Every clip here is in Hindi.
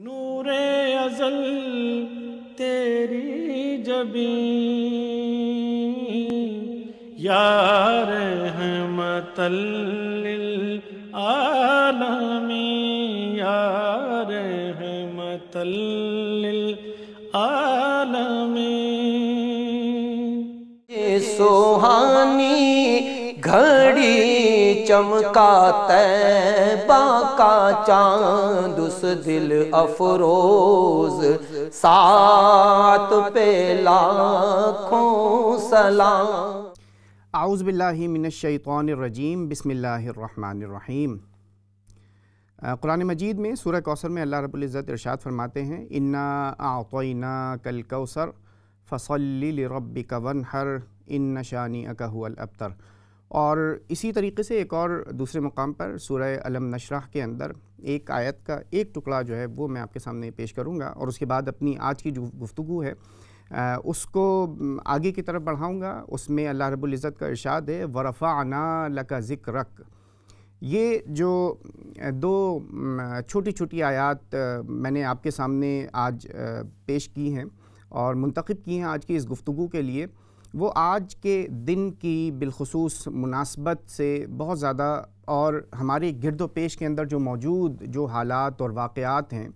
नूरे अजल तेरी जबी यार हमतल आलमी यार हमतल आलमी ये सोहानी चमकाते बाका चांद उस दिल अफरोज सात पे लाखों सलाम आउज़बिल्लिमिनशैतरजीम बसमीम कुरान मजीद में सूर्य कौसर में अल्लाह रब्बुल इज़्ज़त इरशाद फरमाते हैं इन्ना आतना कल कौसर फसल रब्बिक वनहर इन्ना नशानी अकहुअल अबतर और इसी तरीके से एक और दूसरे मुकाम पर सूर्य अलम नशरा के अंदर एक आयत का एक टुकड़ा जो है वो मैं आपके सामने पेश करूँगा और उसके बाद अपनी आज की जो गुफ्तु है आ, उसको आगे की तरफ बढ़ाऊँगा उसमें अल्लाह इज़्ज़त का इरशाद है वरफ़ा आना लका ज़िक्रक ये जो दो छोटी छोटी आयात मैंने आपके सामने आज पेश की हैं और मुंतखब की हैं आज की इस गुफ्तु के लिए वो आज के दिन की बिलखसूस मुनासबत से बहुत ज़्यादा और हमारे गिरदोपेश पेश के अंदर जो मौजूद जो हालात और वाक़ात हैं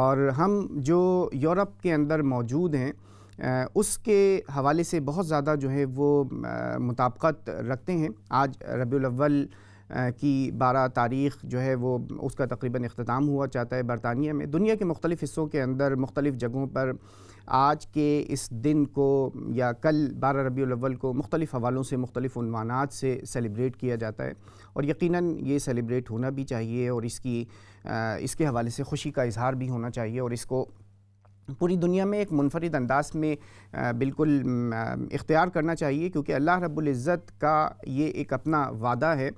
और हम जो यूरोप के अंदर मौजूद हैं उसके हवाले से बहुत ज़्यादा जो है वो मुताबकत रखते हैं आज रबी की बारह तारीख जो है वो उसका तकरीबन अख्ताम हुआ चाहता है बरतानिया में दुनिया के मुख्तलिफ़ हिस्सों के अंदर मुख्तलिफ़ जगहों पर आज के इस दिन को या कल बारह रबी अव्वल को मुख्तलिफ़ हवालों से मुख्तलिफ़ानात से सेलिब्रेट किया जाता है और यकीनन ये सेलिब्रेट होना भी चाहिए और इसकी इसके हवाले से खुशी का इजहार भी होना चाहिए और इसको पूरी दुनिया में एक मुनफरद अंदाज में बिल्कुल इख्तियार करना चाहिए क्योंकि अल्लाह रब्ज़त का ये एक अपना वादा है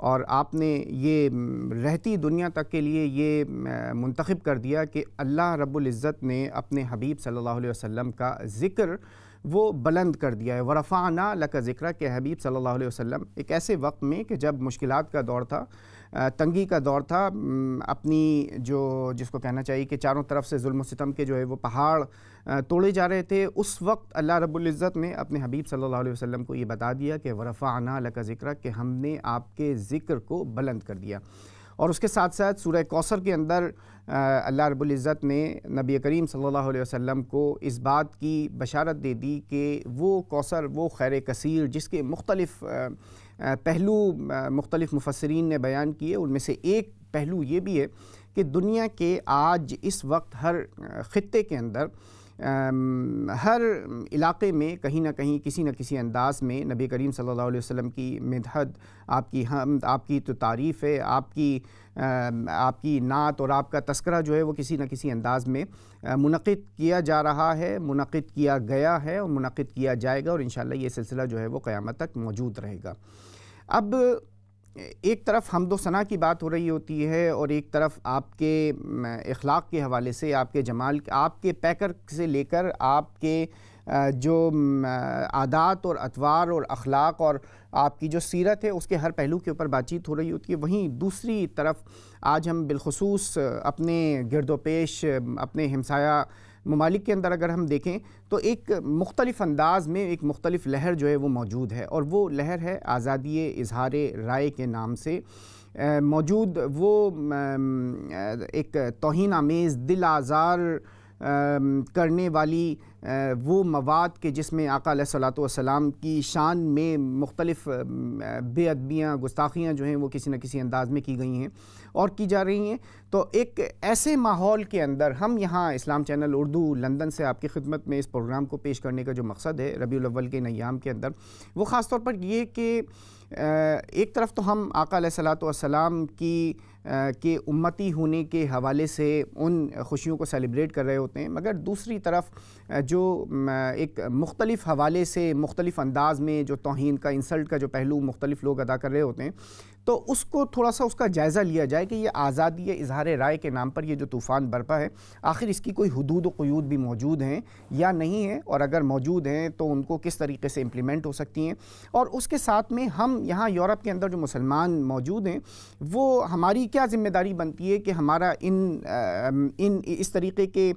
और आपने ये रहती दुनिया तक के लिए ये मुंतखब कर दिया कि अल्लाह रब्ज़त ने अपने हबीब सल्लल्लाहु अलैहि वसल्लम का ज़िक्र वो बुलंद कर दिया है वरफ़ाना लका ज़िक्र के हबीब सल्लल्लाहु अलैहि वसल्लम एक ऐसे वक्त में कि जब मुश्किलात का दौर था तंगी का दौर था अपनी जो जिसको कहना चाहिए कि चारों तरफ से जुल्म सितम के जो है वो पहाड़ तोड़े जा रहे थे उस वक्त अल्लाह रब्ज़त ने अपने हबीब सल्लल्लाहु अलैहि वसल्लम को ये बता दिया कि वरफ़ाना का ज़िक्र कि हमने आपके ज़िक्र को बुलंद कर दिया और उसके साथ साथ सूर्य कौसर के अंदर अल्लाह रब्ज़त ने नबी करीम सल्ला वसम को इस बात की बशारत दे दी कि वो कौसर वो खैर कसर जिसके मुख्तलफ़ पहलू मुख्तलिफ़ मुफसरीन ने बयान किए उनमें से एक पहलू ये भी है कि दुनिया के आज इस वक्त हर ख़त्े के अंदर हर इलाके में कहीं ना कहीं किसी न किसी अंदाज में नबी करीम सल्लल्लाहु अलैहि वसल्लम की मदहद आपकी हम आपकी तो तारीफ़ है आपकी आपकी नात और आपका तस्करा जो है वो किसी न किसी अंदाज में मुनद किया जा रहा है मुनद किया गया है और मुनद किया जाएगा और इन ये सिलसिला जो है वो क़्यामत तक मौजूद रहेगा अब एक तरफ हम दो सना की बात हो रही होती है और एक तरफ आपके अखलाक के हवाले से आपके जमाल आपके पैकर से लेकर आपके जो आदात और अतवार और अखलाक और आपकी जो सीरत है उसके हर पहलू के ऊपर बातचीत हो रही होती है वहीं दूसरी तरफ आज हम बिलखसूस अपने गिरदोपेश अपने हमसाया ममालिक के अंदर अगर हम देखें तो एक मुख्तलिफ अंदाज में एक मुख्तलिफ लहर जो है वो मौजूद है और वो लहर है आज़ादी इजहार राय के नाम से मौजूद वो एक तोहन आमेज़ दिल आज़ार करने वाली वो मवाद के जिसमें आका सलाम की शान में मुख्तलफ़ बेअबियाँ गुस्ताखियाँ जो हैं वो किसी न किसी अंदाज में की गई हैं और की जा रही हैं तो एक ऐसे माहौल के अंदर हम यहाँ इस्लाम चैनल उर्दू लंदन से आपकी खिदमत में इस प्रोग्राम को पेश करने का जो मकसद है रबी अव्वल के नयाम के अंदर वो ख़ास तौर पर ये कि एक तरफ तो हम आका सलाम की के उम्मती होने के हवाले से उन खुशियों को सेलिब्रेट कर रहे होते हैं मगर दूसरी तरफ जो एक मुख्तलिफ हवाले से मुख्तलिफ अंदाज में जो तोहन का इंसल्ट का जो पहलू मुख्तलिफ लोग अदा कर रहे होते हैं तो उसको थोड़ा सा उसका जायज़ा लिया जाए कि ये आज़ादी इजहार राय के नाम पर ये जो तूफ़ान बर्पा है आखिर इसकी कोई हदूद वयूद भी मौजूद हैं या नहीं है और अगर मौजूद हैं तो उनको किस तरीके से इम्प्लीमेंट हो सकती हैं और उसके साथ में हम यहाँ यूरोप के अंदर जो मुसलमान मौजूद हैं वो हमारी क्या ज़िम्मेदारी बनती है कि हमारा इन इन इस तरीके के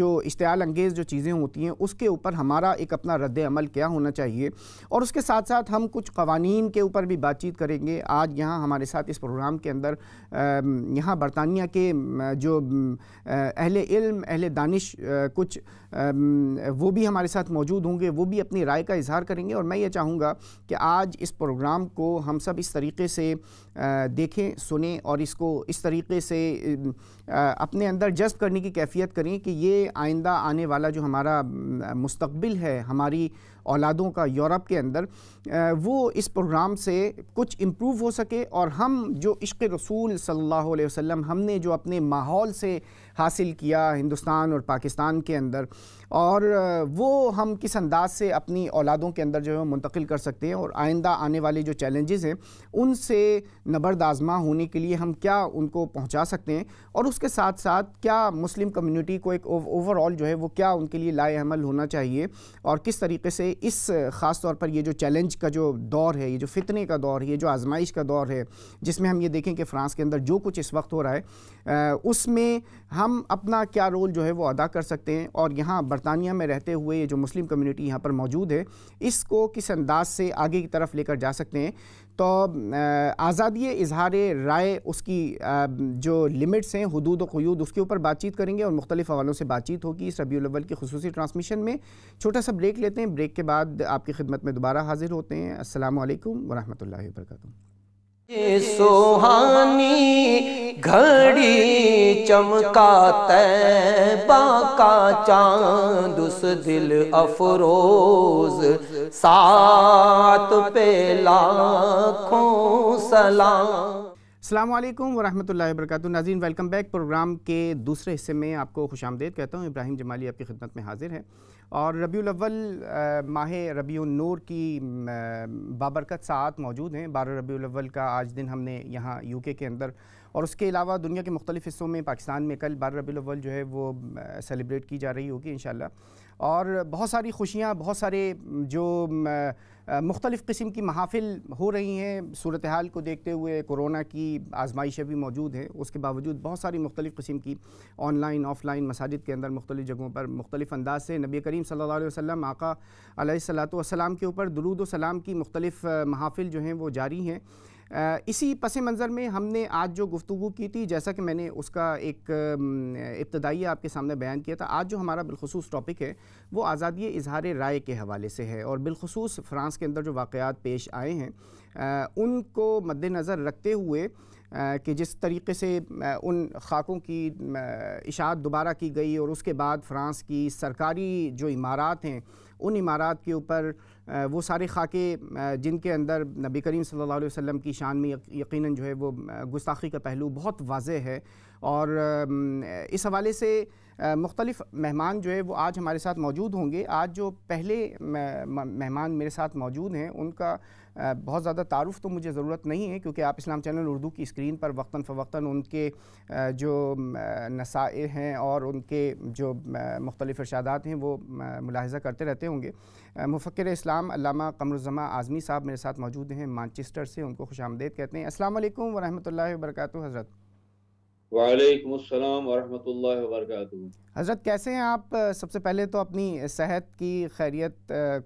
जो इश्तियाल अंगेज़ जो चीज़ें होती हैं उसके ऊपर हमारा एक अपना रद्द अमल क्या होना चाहिए और उसके साथ साथ हम कुछ कवानीन के ऊपर भी बातचीत करेंगे आज यहाँ हमारे साथ इस प्रोग्राम के अंदर यहाँ बरतानिया के जो अहले इल्म अहले दानिश कुछ वो भी हमारे साथ मौजूद होंगे वो भी अपनी राय का इजहार करेंगे और मैं ये चाहूँगा कि आज इस प्रोग्राम को हम सब इस तरीके से देखें सुने और इसको इस तरीके से अपने अंदर जज्ब करने की कैफियत करें कि ये आइंदा आने वाला जो हमारा मुस्तबिल है हमारी औलादों का यूरोप के अंदर वो इस प्रोग्राम से कुछ इम्प्रूव हो सके और हम जो इश्क रसूल सल्लल्लाहु अलैहि वसल्लम हमने जो अपने माहौल से हासिल किया हिंदुस्तान और पाकिस्तान के अंदर और वो हम किस अंदाज से अपनी औलादों के अंदर जो है मुंतकिल कर सकते हैं और आइंदा आने वाले जो चैलेंजेस हैं उनसे नबरदाजमा होने के लिए हम क्या उनको पहुंचा सकते हैं और उसके साथ साथ क्या मुस्लिम कम्युनिटी को एक ओवरऑल जो है वो क्या उनके लिए लाएमल होना चाहिए और किस तरीके से इस ख़ास तौर पर ये जो चैलेंज का जो दौर है ये जो फितने का दौर है ये जो आजमाइश का दौर है जिसमें हम ये देखें कि फ़्रांस के अंदर जो कुछ इस वक्त हो रहा है उसमें हम अपना क्या रोल जो है वो अदा कर सकते हैं और यहाँ बरतानिया में रहते हुए ये जो मुस्लिम कम्युनिटी यहाँ पर मौजूद है इसको किस अंदाज से आगे की तरफ लेकर जा सकते हैं तो आज़ादी इजहार राय उसकी जो लिमिट्स हैं हदूद वयूद उसके ऊपर बातचीत करेंगे और मुख्तलिफ हवालों से बातचीत होगी इस रबी अव्वल की खसूस ट्रांसमिशन में छोटा सा ब्रेक लेते हैं ब्रेक के बाद आपकी खिदमत में दोबारा हाजिर होते हैं असल वरहमल वर्का ये सोहानी घड़ी चमका तैबा का चांद उस दिल अफरोज सात पे लाखों सलाम अल्लाम वरहमल वर्क नाजीन वेलकम बैक प्रोग्राम के दूसरे हिस्से में आपको खुश आमदेद कहता हूँ इब्राहिम जमाली आपकी खिदमत में हाजिर है और रबी अव्वल माह रबी नूर की बाबरकत सात मौजूद हैं बारह रबी अव्वल का आज दिन हमने यहाँ यूके के अंदर और उसके अलावा दुनिया के मुख्तलिफ़ हिस्सों में पाकिस्तान में कल बारह रबी अव्वल जो है वो सेलिब्रेट की जा रही होगी इन और बहुत सारी खुशियाँ बहुत सारे जो मुख्तलिफ़ किस्म की महाफिल हो रही हैं सूरत हाल को देखते हुए कोरोना की आजमाइशें भी मौजूद हैं उसके बावजूद बहुत सारी मुख्तलिफ़ किस्म की ऑनलाइन ऑफलाइन मसाजिद के अंदर मुख्तलिफ़ जगहों पर मुख्तलिफ़ अंदाज से नबी करीम सल्लल्लाहु अलैहि वसल्लम आका सलाम के ऊपर दरूद सलाम की मुख्तलिफ़ महाफिल जो हैं वो जारी हैं इसी पस मंज़र में हमने आज जो गुफ्तु की थी जैसा कि मैंने उसका एक इब्तदाई आपके सामने बयान किया था आज जो हमारा बिलखसूस टॉपिक है वो आज़ादी इजहार राय के हवाले से है और बिलखसूस फ़्रांस के अंदर जो वाक़ात पेश आए हैं उनको मद्दनज़र रखते हुए कि जिस तरीके से उन खाकों की इशात दोबारा की गई और उसके बाद फ़्रांस की सरकारी जो इमारत हैं उन इमारत के ऊपर वो सारे खाके जिनके अंदर नबी करीम सल्लल्लाहु अलैहि वसल्लम की शान में यकीनन जो है वो गुस्ताखी का पहलू बहुत वाज है और इस हवाले से मुख्तलिफ़ मेहमान जो है वो आज हमारे साथ मौजूद होंगे आज जो पहले मेहमान मेरे साथ मौजूद हैं उनका बहुत ज़्यादा तारुफ तो मुझे ज़रूरत नहीं है क्योंकि आप इस्लाम चैनल उर्दू की स्क्रीन पर वक्ता फ़वक्ता उनके जो नसाए हैं और उनके जो मुख्तलिफ इर्शादात हैं वो मुलाहजा करते रहते होंगे मुफक्र इस्लाम अलामा कमरुज़मा आज़मी साहब मेरे साथ मौजूद हैं मानचेस्टर से उनको खुश आमदेद कहते हैं असल वरहमत वरक हज़रत हज़रत कैसे हैं आप सबसे पहले तो अपनी सेहत की खैरियत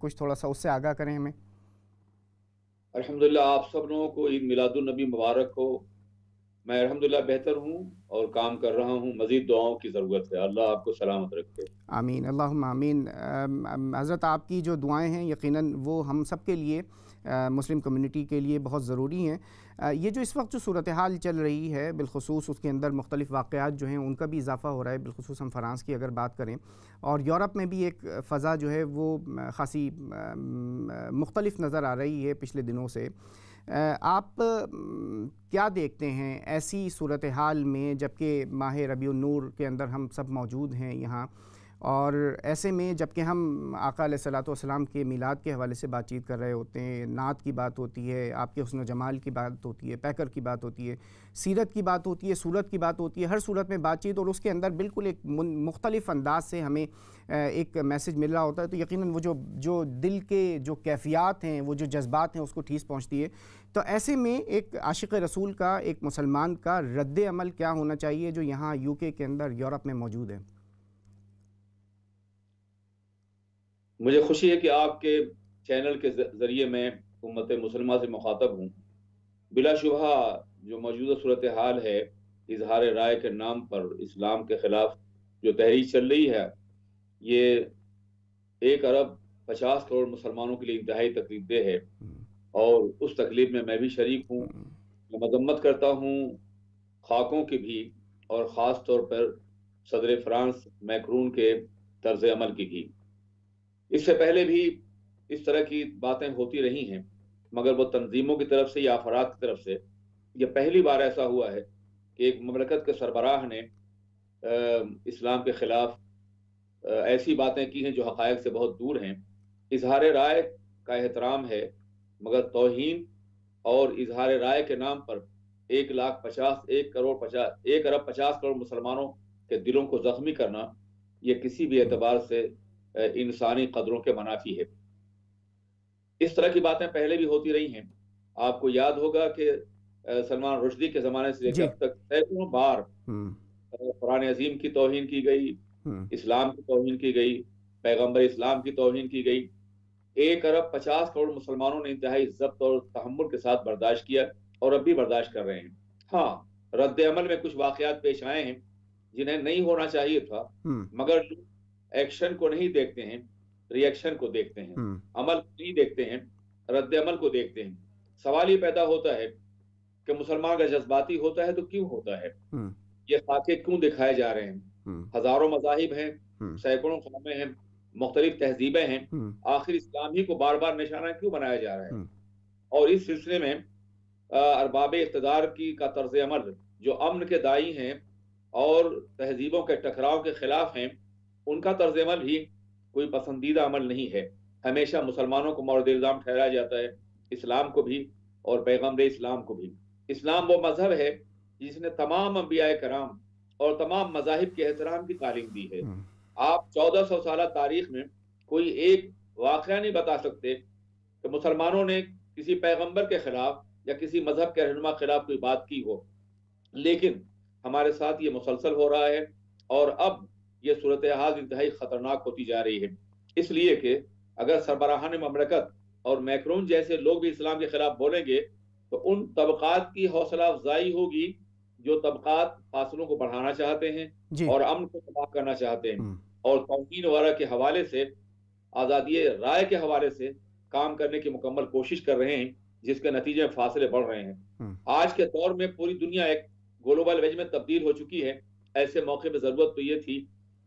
कुछ थोड़ा सा उससे आगाह करें हमें अल्हम्दुलिल्लाह आप सब लोगों को ईद मिलादुलनबी मुबारक हो मैं अलहमदिल्ला बेहतर हूँ और काम कर रहा हूँ मज़ीद दुआओं की ज़रूरत है अल्लाह आपको सलामत रखे आमीन अल्लाह आमीन हज़रत आपकी जो दुआएं हैं यकीनन वो हम सब के लिए मुस्लिम कम्युनिटी के लिए बहुत ज़रूरी हैं ये जो इस वक्त जो सूरत हाल चल रही है बिलखसूस उसके अंदर मुख्तलिफ वाक़ात जो हैं उनका भी इजाफ़ा हो रहा है बिलखसूस हम फ़्रांस की अगर बात करें और यूरोप में भी एक फ़ज़ा जो है वो खासी मुख्तलिफ नज़र आ रही है पिछले दिनों से आप क्या देखते हैं ऐसी सूरत हाल में जबकि माह रबी नूर के अंदर हम सब मौजूद हैं यहाँ और ऐसे में जबकि हम आका सलाम के मिलाद के हवाले से बातचीत कर रहे होते हैं नात की बात होती है आपके हसन जमाल की बात होती है पैकर की बात होती है सीरत की बात होती है सूरत की बात होती है हर सूरत में बातचीत और उसके अंदर बिल्कुल एक मुख्तलिफ अंदाज से हमें एक मैसेज मिल रहा होता है तो यकीनन वो जो जो दिल के जो कैफियात हैं वो जो जज्बात हैं उसको ठीस पहुँचती है तो ऐसे में एक आशिक रसूल का एक मुसलमान का रद्द अमल क्या होना चाहिए जो यहाँ यू के अंदर यूरोप में मौजूद है मुझे खुशी है कि आपके चैनल के जरिए मैं उम्मत मुसलमा से मुखातब हूँ बिलाशुबा जो मौजूदा सूरत हाल है इजहार राय के नाम पर इस्लाम के ख़िलाफ़ जो तहरीक चल रही है ये एक अरब पचास करोड़ मुसलमानों के लिए इंतहाई तकलीफ दे है हम्म। और उस तकलीफ में मैं भी शरीक हूँ हम्म। मैं मजम्मत करता हूँ खाकों की भी और ख़ास तौर पर सदर फ्रांस मैक्रून के तर्ज अमल की भी इससे पहले भी इस तरह की बातें होती रही हैं मगर वो तंजीमों की तरफ से या अफराद की तरफ से यह पहली बार ऐसा हुआ है कि एक ममलकत के सरबराह ने इस्लाम के ख़िलाफ़ ऐसी बातें की हैं जो हक़ से बहुत दूर हैं इजहार राय का एहतराम है मगर तोहन और इजहार राय के नाम पर एक लाख पचास एक करोड़ पचास एक अरब पचास करोड़ मुसलमानों के दिलों को ज़ख्मी करना ये किसी भी एतबार से इंसानी कदरों के मनाफी है इस तरह की बातें पहले भी होती रही हैं आपको याद होगा कि सलमान रुशदी के जमाने से लेकर अब तक सैकड़ों बार कुरान अजीम की तोहन की गई इस्लाम की तोहन की गई पैगम्बर इस्लाम की तोहन की गई एक अरब पचास करोड़ मुसलमानों ने इंतहाई जब्त और तहमुल के साथ बर्दाश्त किया और अब भी बर्दाश्त कर रहे हैं हाँ रद्द अमल में कुछ वाकयात पेश आए हैं जिन्हें नहीं होना चाहिए था मगर एक्शन को नहीं देखते हैं रिएक्शन को देखते हैं हम्म। अमल को नहीं देखते हैं रद्द अमल को देखते हैं सवाल ये पैदा होता है कि मुसलमान का जज्बाती होता है तो क्यों होता है हम्म। ये खाके क्यों दिखाए जा रहे हैं हम्म। हजारों मजाहिब हैं सैकड़ों कौमे हैं मुख्तलिफ तहजीबें हैं आखिर इस्लाम ही को बार बार निशाना क्यों बनाया जा रहा है और इस सिलसिले में अरबाब इकतदार की का तर्ज अमल जो अमन के दाई हैं और तहजीबों के टकराव के खिलाफ हैं उनका तर्ज अमल भी कोई पसंदीदा अमल नहीं है हमेशा मुसलमानों को मौरद इल्ज़ाम ठहराया जाता है इस्लाम को भी और पैगम्बर इस्लाम को भी इस्लाम वो मजहब है जिसने तमाम अम्बिया कराम और तमाम मजाहब के एहतराम की तालीम दी है हम्म। आप चौदह सौ साल तारीख में कोई एक वाक़ नहीं बता सकते कि मुसलमानों ने किसी पैगम्बर के खिलाफ या किसी मजहब के रहनुमा खिलाफ कोई बात की हो लेकिन हमारे साथ ये मुसलसल हो रहा है और अब ये सूरत हाल इंतहाई खतरनाक होती जा रही है इसलिए कि अगर सरबराह ने ममरकत और मैक्रोन जैसे लोग भी इस्लाम के खिलाफ बोलेंगे तो उन तबकात की हौसला अफजाई होगी जो तबकात फासलों को बढ़ाना चाहते हैं और अमन को तबाह करना चाहते हैं हम्म। और तोहन वगैरह के हवाले से आज़ादी राय के हवाले से काम करने की मुकम्मल कोशिश कर रहे हैं जिसके नतीजे में फासले बढ़ रहे हैं हम्म। आज के दौर में पूरी दुनिया एक ग्लोबल वेज में तब्दील हो चुकी है ऐसे मौके पर जरूरत तो ये थी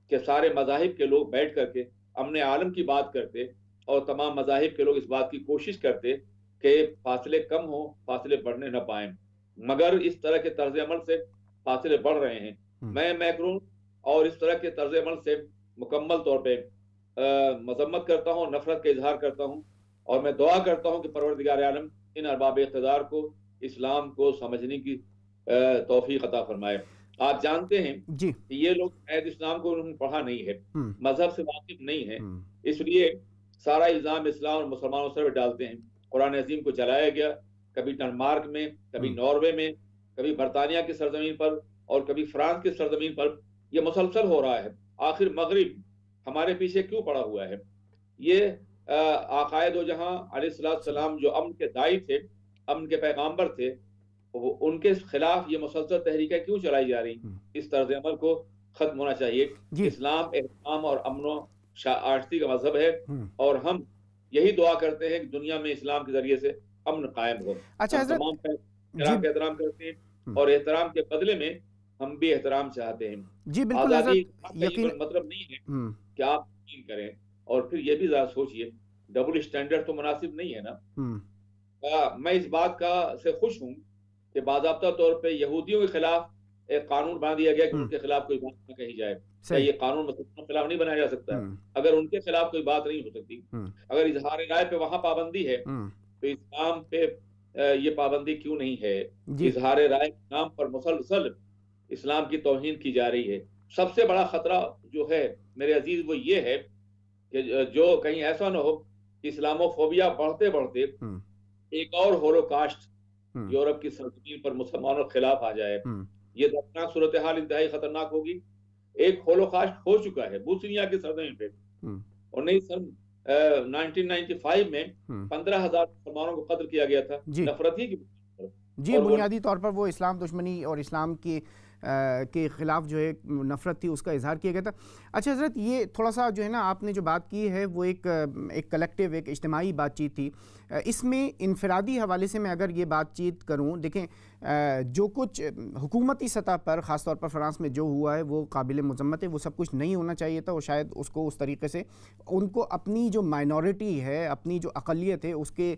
कि सारे मजाहब के लोग बैठ करके अमन आलम की बात करते और तमाम मजाहब के लोग इस बात की कोशिश करते कि फासले कम हों फासले बढ़ने ना पाए मगर इस तरह के तर्ज अमल से फासले बढ़ रहे हैं हम्म। मैं मैक्रोन और इस तरह के तर्ज अमल से मुकम्मल तौर पर मजम्मत करता हूँ नफरत का इजहार करता हूँ और मैं दुआ करता हूँ कि परवरदिगार आलम इन अरबाब इकतदार को इस्लाम को समझने की तोफ़ी अता फरमाए आप जानते हैं जी ये लोग शायद इस्लाम को उन्होंने पढ़ा नहीं है हम्म। मजहब से वाकिफ नहीं है हम्म। इसलिए सारा इल्जाम इस्लाम और मुसलमानों से डालते हैं कुरान अजीम को जलाया गया कभी डनमार्क में कभी नॉर्वे हम्म। में कभी बरतानिया की सरजमीन पर और कभी फ्रांस की सरजमीन पर यह मुसलसल हो रहा है आखिर मगरब हमारे पीछे क्यों पड़ा हुआ है ये आकायद जहाँ सलाम जो अमन के दाई थे अमन के पैगाम्बर थे उनके खिलाफ ये मुसलसल तहरीकें क्यों चलाई जा रही हम्म। इस तर्ज अमल को खत्म होना चाहिए इस्लाम एहतमाम और अमनो आरती का मजहब है हम्म। और हम यही दुआ करते हैं कि दुनिया में इस्लाम के जरिए से अमन कायम हो अच्छा तमाम एहतराम करते हैं हम्म। और एहतराम के बदले में हम भी एहतराम चाहते हैं जी बिल्कुल यकीन मतलब नहीं है कि आप यकीन करें और फिर ये भी जरा सोचिए डबल स्टैंडर्ड तो मुनासिब नहीं है ना मैं इस बात का से खुश हूँ कि बाबा तौर पर यहूदियों के खिलाफ एक कानून बना दिया गया कि हम्म। उनके खिलाफ कोई बात न कही जाए क्या ये कानून मुसलमानों के खिलाफ नहीं बनाया जा सकता हम्म। अगर उनके खिलाफ कोई बात नहीं हो सकती हम्म। अगर इजहार राय पे वहां पाबंदी है तो इस्लाम पे ये पाबंदी क्यों नहीं है इजहार राय के नाम पर मुसलसल इस्लाम की तोहन की जा रही है सबसे बड़ा खतरा जो है मेरे अजीज वो ये है कि जो कहीं ऐसा ना हो कि इस्लामोफोबिया बढ़ते बढ़ते एक और होलोकास्ट हम्म। यूरोप की सरजमीन पर मुसलमानों के खिलाफ आ जाए हम्म। ये दर्दनाक तो सूरत हाल इंतहाई खतरनाक होगी एक होलोकास्ट हो चुका है बुसनिया की सरजमीन पे और नहीं सन 1995 में हम्म। पंद्रह हजार मुसलमानों को कत्ल किया गया था नफरत ही की जी बुनियादी तौर पर वो इस्लाम दुश्मनी और इस्लाम की के ख़िलाफ़ जो है नफ़रत थी उसका इजहार किया गया था अच्छा हज़रत ये थोड़ा सा जो है ना आपने जो बात की है वो एक एक कलेक्टिव एक इज्तमाही बातचीत थी इसमें इनफरादी हवाले से मैं अगर ये बातचीत करूँ देखें जो कुछ हुकूमती सतह पर ख़ास तौर पर फ्रांस में जो हुआ है वो काबिल मजम्मत है वो सब कुछ नहीं होना चाहिए था और शायद उसको उस तरीके से उनको अपनी जो माइनॉरिटी है अपनी जो अकलीत है उसके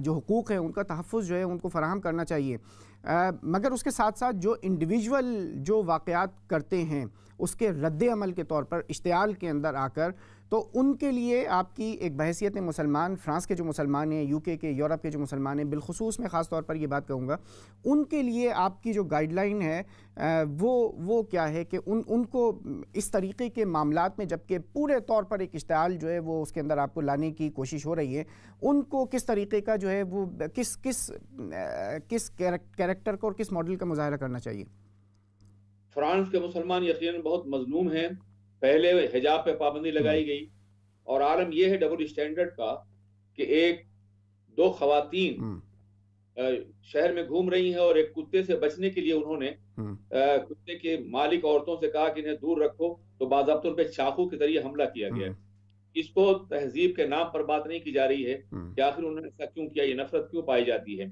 जो हकूक़ हैं उनका तहफ़ जो है उनको फ़राहम करना चाहिए आ, मगर उसके साथ साथ जो इंडिविजुअल जो वाकयात करते हैं उसके रद्द अमल के तौर पर इश्तियाल के अंदर आकर तो उनके लिए आपकी एक बहसीत मुसलमान फ्रांस के जो मुसलमान हैं यूके के यूरोप के जो मुसलमान हैं बिलखसूस मैं ख़ास तौर पर ये बात कहूँगा उनके लिए आपकी जो गाइडलाइन है वो वो क्या है कि उन उनको इस तरीके के मामला में जबकि पूरे तौर पर एक इश्ताल जो है वो उसके अंदर आपको लाने की कोशिश हो रही है उनको किस तरीके का जो है वो किस किस किस कैरेक्टर को और किस मॉडल का मुजाहरा करना चाहिए फ्रांस के मुसलमान यकीन बहुत मजलूम हैं पहले हिजाब पे पाबंदी हम्म। लगाई गई और आलम यह है डबल स्टैंडर्ड का कि एक दो खातन हम्म। शहर में घूम रही हैं और एक कुत्ते से बचने के लिए उन्होंने हम्म। कुत्ते के मालिक औरतों से कहा कि इन्हें दूर रखो तो बाजाबत उन पर चाकू के जरिए हमला किया गया इसको तहजीब के नाम पर बात नहीं की जा रही है कि आखिर उन्होंने ऐसा क्यों किया ये नफरत क्यों पाई जाती है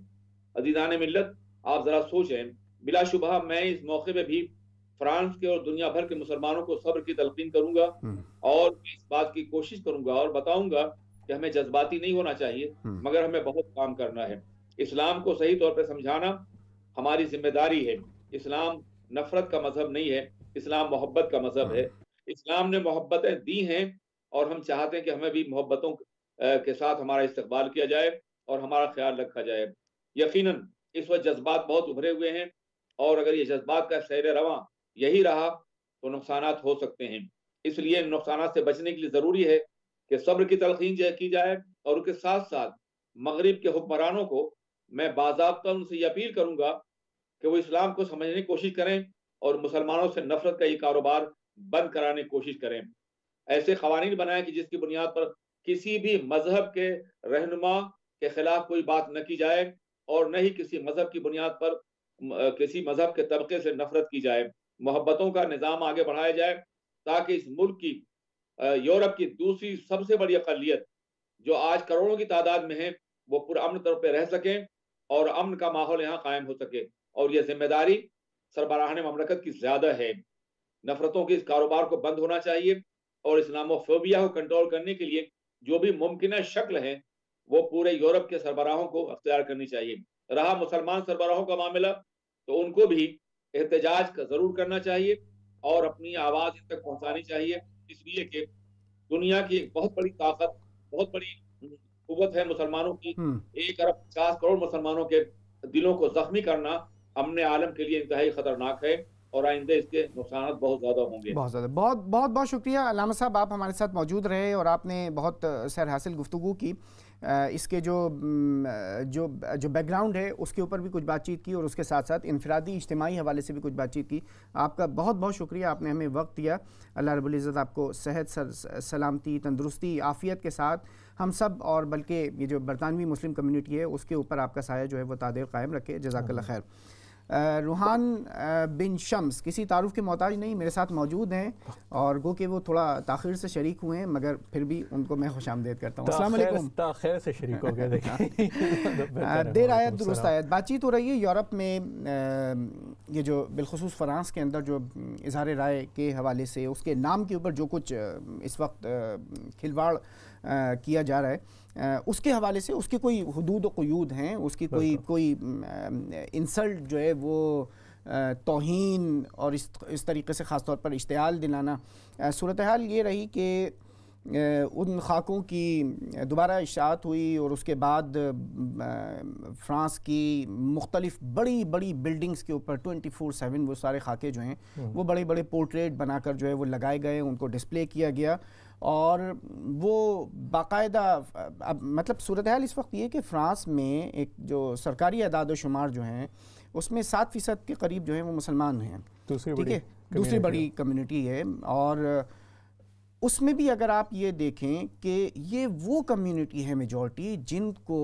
अजीजान मिलत आप जरा सोचें बिलाशुबा मैं इस मौके पर भी फ्रांस के और दुनिया भर के मुसलमानों को सब्र की तलफीन करूंगा हम्म। और इस बात की कोशिश करूंगा और बताऊंगा कि हमें जज्बाती नहीं होना चाहिए हम्म। मगर हमें बहुत काम करना है इस्लाम को सही तौर पर समझाना हमारी जिम्मेदारी है इस्लाम नफरत का मजहब नहीं है इस्लाम मोहब्बत का मजहब है हम्म। इस्लाम ने मोहब्बतें दी हैं और हम चाहते हैं कि हमें भी मोहब्बतों के साथ हमारा इस्तेबाल किया जाए और हमारा ख्याल रखा जाए यकीनन इस वक्त जज्बात बहुत उभरे हुए हैं और अगर ये जज्बात का सैर रवा यही रहा तो नुकसान हो सकते हैं इसलिए नुकसान से बचने के लिए ज़रूरी है कि सब्र की तलखीन की जाए और उसके साथ साथ मगरब के हुक्मरानों को मैं बाबा उनसे ये अपील करूंगा कि वो इस्लाम को समझने की कोशिश करें और मुसलमानों से नफरत का ये कारोबार बंद कराने की कोशिश करें ऐसे खवानी बनाए कि जिसकी बुनियाद पर किसी भी मजहब के रहनुमा के खिलाफ कोई बात न की जाए और न ही किसी मजहब की बुनियाद पर किसी मजहब के तबके से नफरत की जाए मोहब्बतों का निज़ाम आगे बढ़ाया जाए ताकि इस मुल्क की यूरोप की दूसरी सबसे बड़ी अकलीत जो आज करोड़ों की तादाद में है वो पुरान तौर पर रह सकें और अमन का माहौल यहाँ कायम हो सके और यह जिम्मेदारी सरबराहान ममलकत की ज्यादा है नफरतों के इस कारोबार को बंद होना चाहिए और इस्लामोफोबिया को कंट्रोल करने के लिए जो भी मुमकिन शक्ल है वो पूरे यूरोप के सरबराहों को अख्तियार करनी चाहिए रहा मुसलमान सरबराहों का मामला तो उनको भी एहतजाज का जरूर करना चाहिए और अपनी आवाज इन तक पहुंचानी चाहिए इसलिए कि दुनिया की एक बहुत बड़ी ताकत बहुत बड़ी कुत है मुसलमानों की हम्म। एक अरब पचास करोड़ मुसलमानों के दिलों को जख्मी करना हमने आलम के लिए इंतहाई खतरनाक है और आइंदे इसके नुकसान बहुत ज़्यादा होंगे बहुत ज़्यादा बहुत बहुत बहुत शुक्रिया अलामा साहब आप हमारे साथ मौजूद रहे और आपने बहुत सर हासिल गुफ्तु की इसके जो जो जो बैकग्राउंड है उसके ऊपर भी कुछ बातचीत की और उसके साथ साथ इनफरादी इज्तमाही हवाले से भी कुछ बातचीत की आपका बहुत बहुत शुक्रिया आपने हमें वक्त दिया अल्लाह रबुल्ज़त आपको सेहत सलामती तंदरुस्ती आफ़ियत के साथ हम सब और बल्कि ये जो बरतानवी मुस्लिम कम्यूनिटी है उसके ऊपर आपका साया जो है वो तादेर कायम रखे जजाकल्ला खैर रूहान बिन शम्स किसी तारुफ के मोहताज नहीं मेरे साथ मौजूद हैं और गो के वो थोड़ा ताखिर से शरीक हुए हैं मगर फिर भी उनको मैं खुश आमदेद करता हूँ असल से शरीक हो गए देर आयत दुरुस्त आयत बातचीत हो रही है यूरोप में ये जो बिलखसूस फ्रांस के अंदर जो इजहार राय के हवाले से उसके नाम के ऊपर जो कुछ इस वक्त खिलवाड़ किया जा रहा है उसके हवाले से उसकी कोई हदूद वयूद हैं उसकी कोई कोई इंसल्ट जो है वो तोहन और इस इस तरीके से ख़ास तौर पर इश्तियाल दिलाना सूरत हाल ये रही कि उन खाकों की दोबारा इशात हुई और उसके बाद फ्रांस की मुख्तलिफ बड़ी बड़ी बिल्डिंग्स के ऊपर ट्वेंटी फोर सेवन वो सारे खाके जो हैं हम्म। वो बड़े बड़े पोर्ट्रेट बनाकर जो है वो लगाए गए उनको डिस्प्ले किया गया और वो बाकायदा अब मतलब सूरत हाल इस वक्त ये कि फ़्रांस में एक जो सरकारी अदाद शुमार जो हैं उसमें सात फ़ीसद के करीब जो हैं वो मुसलमान हैं तो ठीक है दूसरी बड़ी कम्युनिटी है और उसमें भी अगर आप ये देखें कि ये वो कम्युनिटी है मेजॉरिटी जिनको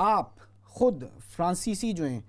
आप ख़ुद फ्रांसीसी जो हैं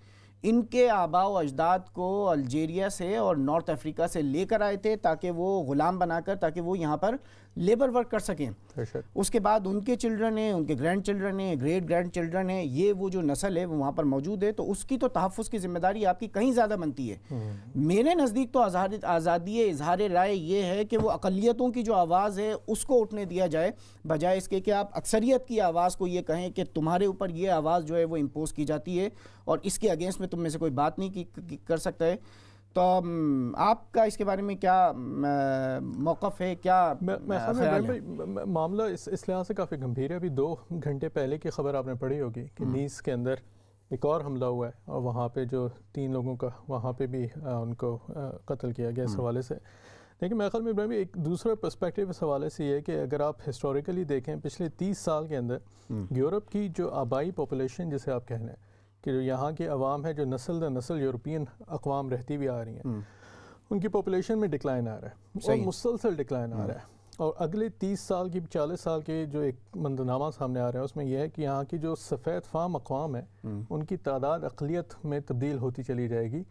इनके आबा अजदाद को अल्जीरिया से और नॉर्थ अफ्रीका से लेकर आए थे ताकि वो ग़ुलाम बनाकर ताकि वो यहाँ पर लेबर वर्क कर सकें उसके बाद उनके चिल्ड्रन हैं उनके ग्रैंड चिल्ड्रन हैं ग्रेट ग्रैंड चिल्ड्रन हैं ये वो जो नस्ल है वो वहाँ पर मौजूद है तो उसकी तो तहफ़ की जिम्मेदारी आपकी कहीं ज़्यादा बनती है हम्म। मेरे नज़दीक तो आज़ादी आज़ादी इजहार राय ये है कि वो अकलीतों की जो आवाज़ है उसको उठने दिया जाए बजाय इसके कि आप अक्सरियत की आवाज़ को ये कहें कि तुम्हारे ऊपर ये आवाज़ जो है वो इम्पोज़ की जाती है और इसके अगेंस्ट में तुम में से कोई बात नहीं की, कर सकता है तो आपका इसके बारे में क्या मौकफ है क्या मैं, मैं है? मामला इस इस लिहाज से काफ़ी गंभीर है अभी दो घंटे पहले की खबर आपने पढ़ी होगी कि हम्म। नीस के अंदर एक और हमला हुआ है और वहाँ पे जो तीन लोगों का वहाँ पे भी आ, उनको कत्ल किया गया इस हम्म। हवाले से लेकिन मेरे ख्याल में इब्राहिम एक दूसरा पर्सपेक्टिव इस हवाले से ये है कि अगर आप हिस्टोरिकली देखें पिछले तीस साल के अंदर हम्म। यूरोप की जो आबाई पॉपुलेशन जिसे आप कह रहे हैं कि जो यहाँ की अवाम है जो नस्ल द नस्ल यूरोपियन अकवाम रहती भी आ रही हैं हम्म। उनकी पॉपुलेशन में डिक्लाइन आ रहा है और मुसलसल डिक्लाइन आ हम्म। रहा है और अगले तीस साल की चालीस साल के जो एक मंदनामा सामने आ रहा है उसमें यह है कि यहाँ की जो सफ़ेद फाम अकवाम है हम्म। उनकी तादाद अकलीत में तब्दील होती चली जाएगी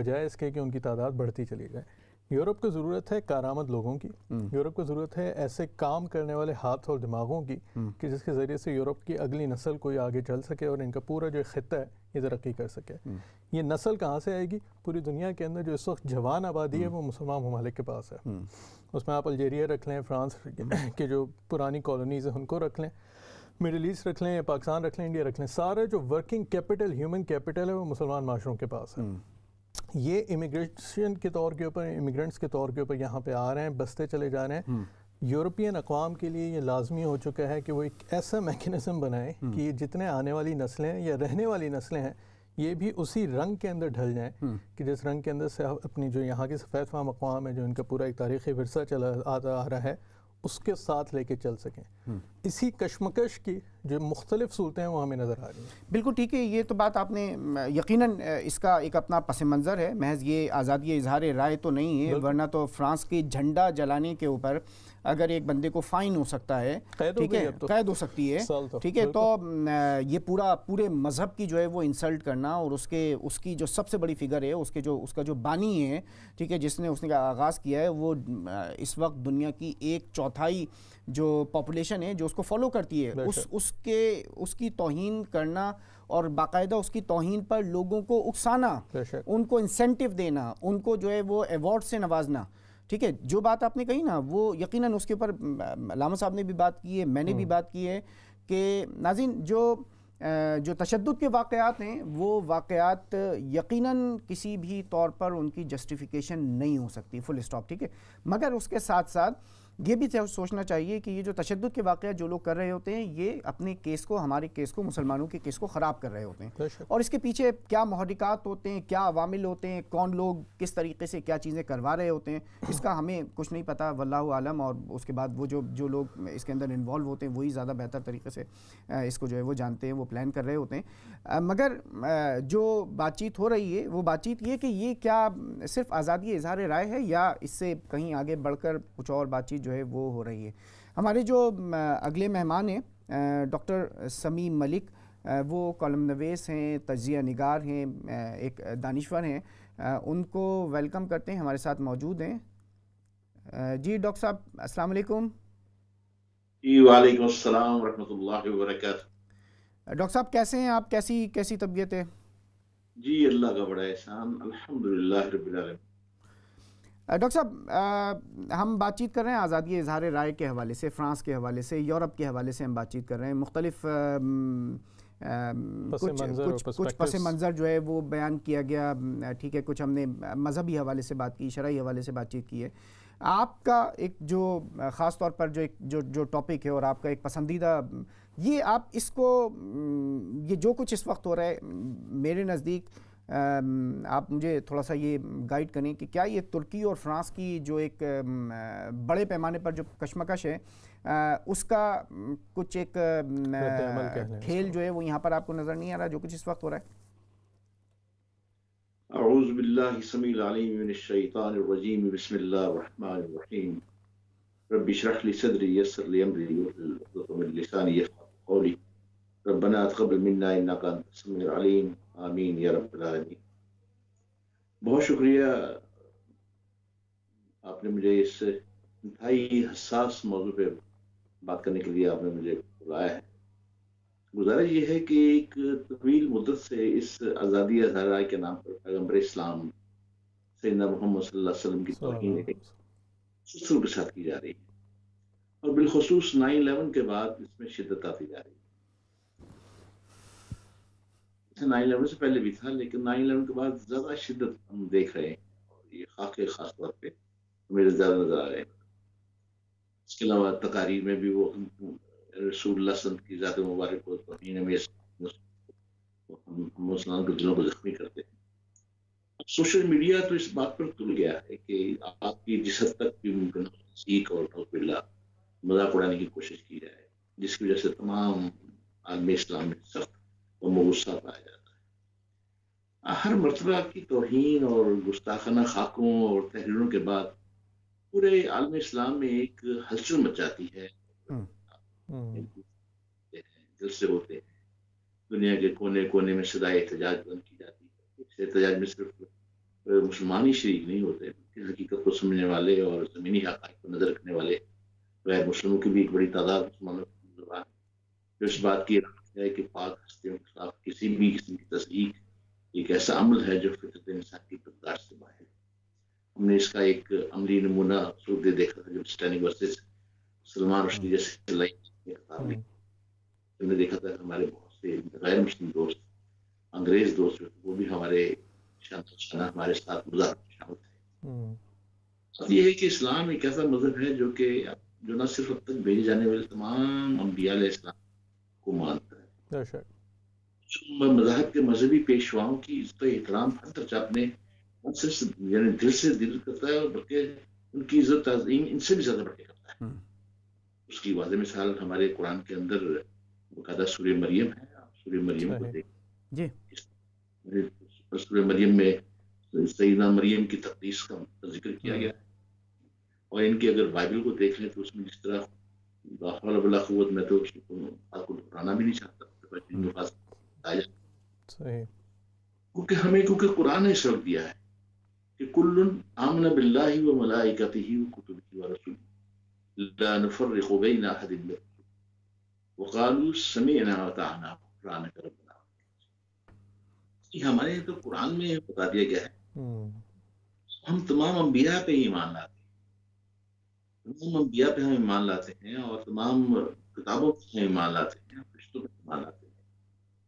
बजाय इसके कि उनकी तादाद बढ़ती चली जाए यूरोप को ज़रूरत है कारामद लोगों की हम्म। यूरोप को ज़रूरत है ऐसे काम करने वाले हाथ और दिमागों की हम्म। कि जिसके ज़रिए से यूरोप की अगली नस्ल कोई आगे चल सके और इनका पूरा जो खत्ता है ये तरक्की कर सके हम्म। ये नस्ल कहाँ से आएगी पूरी दुनिया के अंदर जो इस वक्त जवान आबादी है वो मुसलमान ममालिक के पास है उसमें आप अल्जेरिया रख लें फ्रांस के जो पुरानी कॉलोनीज़ हैं उनको रख लें मिडल ईस्ट रख लें या पाकिस्तान रख लें इंडिया रख लें सारे जो वर्किंग कैपिटल ह्यूमन कैपिटल है वो मुसलमान माशरों के पास है ये इमिग्रेशन के तौर के ऊपर इमिग्रेंट्स के तौर के ऊपर यहाँ पे आ रहे हैं बसते चले जा रहे हैं यूरोपियन हम्म। अकवाम के लिए ये लाजमी हो चुका है कि वो एक ऐसा मेकनिज़म बनाए हम्म। कि जितने आने वाली नस्लें या रहने वाली नस्लें हैं ये भी उसी रंग के अंदर ढल जाएँ हम्म। कि जिस रंग के अंदर से अपनी जो यहाँ की सफ़ेद फाम अकवाम है जो इनका पूरा एक तारीख़ी वरसा चला आता आ रहा है उसके साथ लेके चल सकें हम्म। इसी कशमकश की जो मुख्तलिफ सूरतें हैं वो हमें नज़र आ रही हैं बिल्कुल ठीक है ये तो बात आपने यकीनन इसका एक अपना पस मंज़र है महज ये आज़ादी इजहार राय तो नहीं है वरना तो फ्रांस के झंडा जलाने के ऊपर अगर एक बंदे को फाइन हो सकता है ठीक है तो कैद हो सकती है तो, ठीक है तो, तो। ये पूरा पूरे मजहब की जो है वो इंसल्ट करना और उसके उसकी जो सबसे बड़ी फिगर है उसके जो उसका जो बानी है ठीक है जिसने उसने आगाज़ किया है वो इस वक्त दुनिया की एक चौथाई जो पॉपुलेशन है जो उसको फॉलो करती है उस उसके उसकी तोहन करना और बाकायदा उसकी तोहन पर लोगों को उकसाना उनको इंसेंटिव देना उनको जो है वो अवार्ड से नवाजना ठीक है जो बात आपने कही ना वो यकीनन उसके ऊपर लामा साहब ने भी बात की है मैंने भी हम्म। बात की है कि नाजिन जो जो तशद के वाकयात हैं वो वाकयात यकीनन किसी भी तौर पर उनकी जस्टिफिकेशन नहीं हो सकती फुल स्टॉप ठीक है मगर उसके साथ साथ ये भी तो सोचना चाहिए कि ये जो तशद के वाक़ जो लोग कर रहे होते हैं ये अपने केस को हमारे केस को मुसलमानों के केस को ख़राब कर रहे होते हैं और इसके पीछे क्या महरिकात होते हैं क्या अवामिल होते हैं कौन लोग किस तरीके से क्या चीज़ें करवा रहे होते हैं इसका हमें कुछ नहीं पता वल्ला आलम और उसके बाद वो जो जो लोग इसके अंदर इन्वॉल्व होते हैं वही ज़्यादा बेहतर तरीके से इसको जो है वो जानते हैं वो प्लान कर रहे होते हैं मगर जो बातचीत हो रही है वो बातचीत ये कि ये क्या सिर्फ आज़ादी इजहार राय है या इससे कहीं आगे बढ़कर कुछ और बातचीत जो है वो हो रही है हमारे जो अगले मेहमान हैं डॉक्टर समीम मलिक वो कॉलम नवेस हैं तजिया निगार हैं एक दानश्वर हैं उनको वेलकम करते हैं हमारे साथ मौजूद हैं जी डॉक्टर साहब अस्सलाम वालेकुम जी वालेकुम अस्सलाम वरहमतुल्लाहि वबरकातुहू डॉक्टर साहब कैसे हैं आप कैसी कैसी तबीयत है जी अल्लाह का बड़ा एहसान अल्हम्दुलिल्लाह रब्बिल आलमीन डॉक्टर साहब हम बातचीत कर रहे हैं आज़ादी इजहार राय के हवाले से फ्रांस के हवाले से यूरोप के हवाले से हम बातचीत कर रहे हैं मुख्तलिफ कुछ कुछ कुछ पस मंज़र जो है वो बयान किया गया ठीक है कुछ हमने मजहबी हवाले से बात की शराय हवाले से बातचीत की है आपका एक जो ख़ास तौर पर जो एक जो जो टॉपिक है और आपका एक पसंदीदा ये आप इसको ये जो कुछ इस वक्त हो रहा है मेरे नज़दीक आप मुझे थोड़ा सा ये गाइड करें कि क्या ये तुर्की और फ्रांस की जो एक बड़े पैमाने पर जो कश्मकश है आ, उसका कुछ एक खेल जो है वो यहाँ पर आपको नज़र नहीं आ रहा जो कुछ इस वक्त हो रहा है अऊज़बिल्लिसमीम आमीन या रबालमी बहुत शुक्रिया आपने मुझे इस इंतहाई हसास मौजू पे बात करने के लिए आपने मुझे बुलाया है गुजारिश यह है कि एक तवील मुद्दत से इस आज़ादी अजहरा के नाम पर पैगम्बर इस्लाम सैदा मोहम्मद वसल्लम की तोहन के साथ की जा रही है और बिलखसूस नाइन इलेवन के बाद इसमें शिद्दत आती जा रही है इससे नाइन इलेवन से पहले भी था लेकिन नाइन इलेवन के बाद ज्यादा शिद्दत हम देख रहे हैं ये खाके खास तौर पे मेरे ज्यादा नजर आ रहे हैं इसके अलावा तकारी में भी वो हम रसूल की ज़ात मुबारक को मुसलमान के दिलों को जख्मी करते हैं सोशल मीडिया तो इस बात पर तुल गया है कि आपकी जिस हद तक भी मुमकिन सीख और मजाक उड़ाने की कोशिश की जाए जिसकी वजह से तमाम आलमी इस्लाम में सख्त वो तो पाया जाता है हर मरतबा की तोहन और गुस्ताखाना खाकों और तहरीरों के बाद पूरे आलम इस्लाम में एक हलचल मचाती है जलसे हम्म। होते हैं दुनिया के कोने कोने में सदा एहतजाज बंद की जाती है इस एहतजाज में सिर्फ मुसलमान ही शरीक नहीं होते हकीकत को समझने वाले और ज़मीनी हक़ को नज़र रखने वाले गैर मुस्लिमों की भी एक बड़ी तादाद मुसलमानों की जो इस बात की है कि पाक हस्तियों के खिलाफ किसी भी किस्म की तस्दीक एक ऐसा अमल है जो फितरत इंसान की बर्दाश्त से बाहर है हमने इसका एक अमली नमूना सूर्य देखा था जब स्टैनिंग वर्सेज सलमान रश्मि जैसे हमने देखा था हमारे बहुत से गैर मुस्लिम दोस्त अंग्रेज दोस्त वो भी हमारे शाना हमारे साथ गुजार शामिल थे हम्म। यह है कि इस्लाम एक ऐसा मजहब है जो कि जो ना सिर्फ अब तक भेजे जाने वाले तमाम अम्बिया इस्लाम को मानता मजहब के मजहबी पेशवाओं की इज्जत इकराम हर आपने यानी दिल से दिल करता है और बल्कि उनकी इज्जत तजीम इनसे भी ज्यादा बढ़िया करता है हम्म। उसकी वाज मिसाल हमारे कुरान के अंदर बकायदा सूर्य मरियम है आप सूर्य मरियम को देख सूर्य मरियम में सईदा मरियम की तकदीस का जिक्र किया गया है हम्म। और इनकी अगर बाइबल को देख लें तो उसमें जिस तरह खुद मैं तो आपको दोहराना भी नहीं चाहता के पास आया क्योंकि हमें क्योंकि कुरान ने शर्त दिया है कि कुल्लुन आमन बिल्लाहि व मलाइकतिहि व कुतुबिहि व रसूलिहि ला नफरिकु बैन अहदिन मिनहुम व कालू समी'ना व अतअना कुरान का रब्बना ये हमारे तो कुरान में बता दिया गया है हम्म। हम तमाम अंबिया पे ही ईमान लाते हैं तमाम अंबिया पे हम ईमान लाते हैं और तमाम किताबों पे हम ईमान लाते हैं फरिश्तों पे ईमान लाते हैं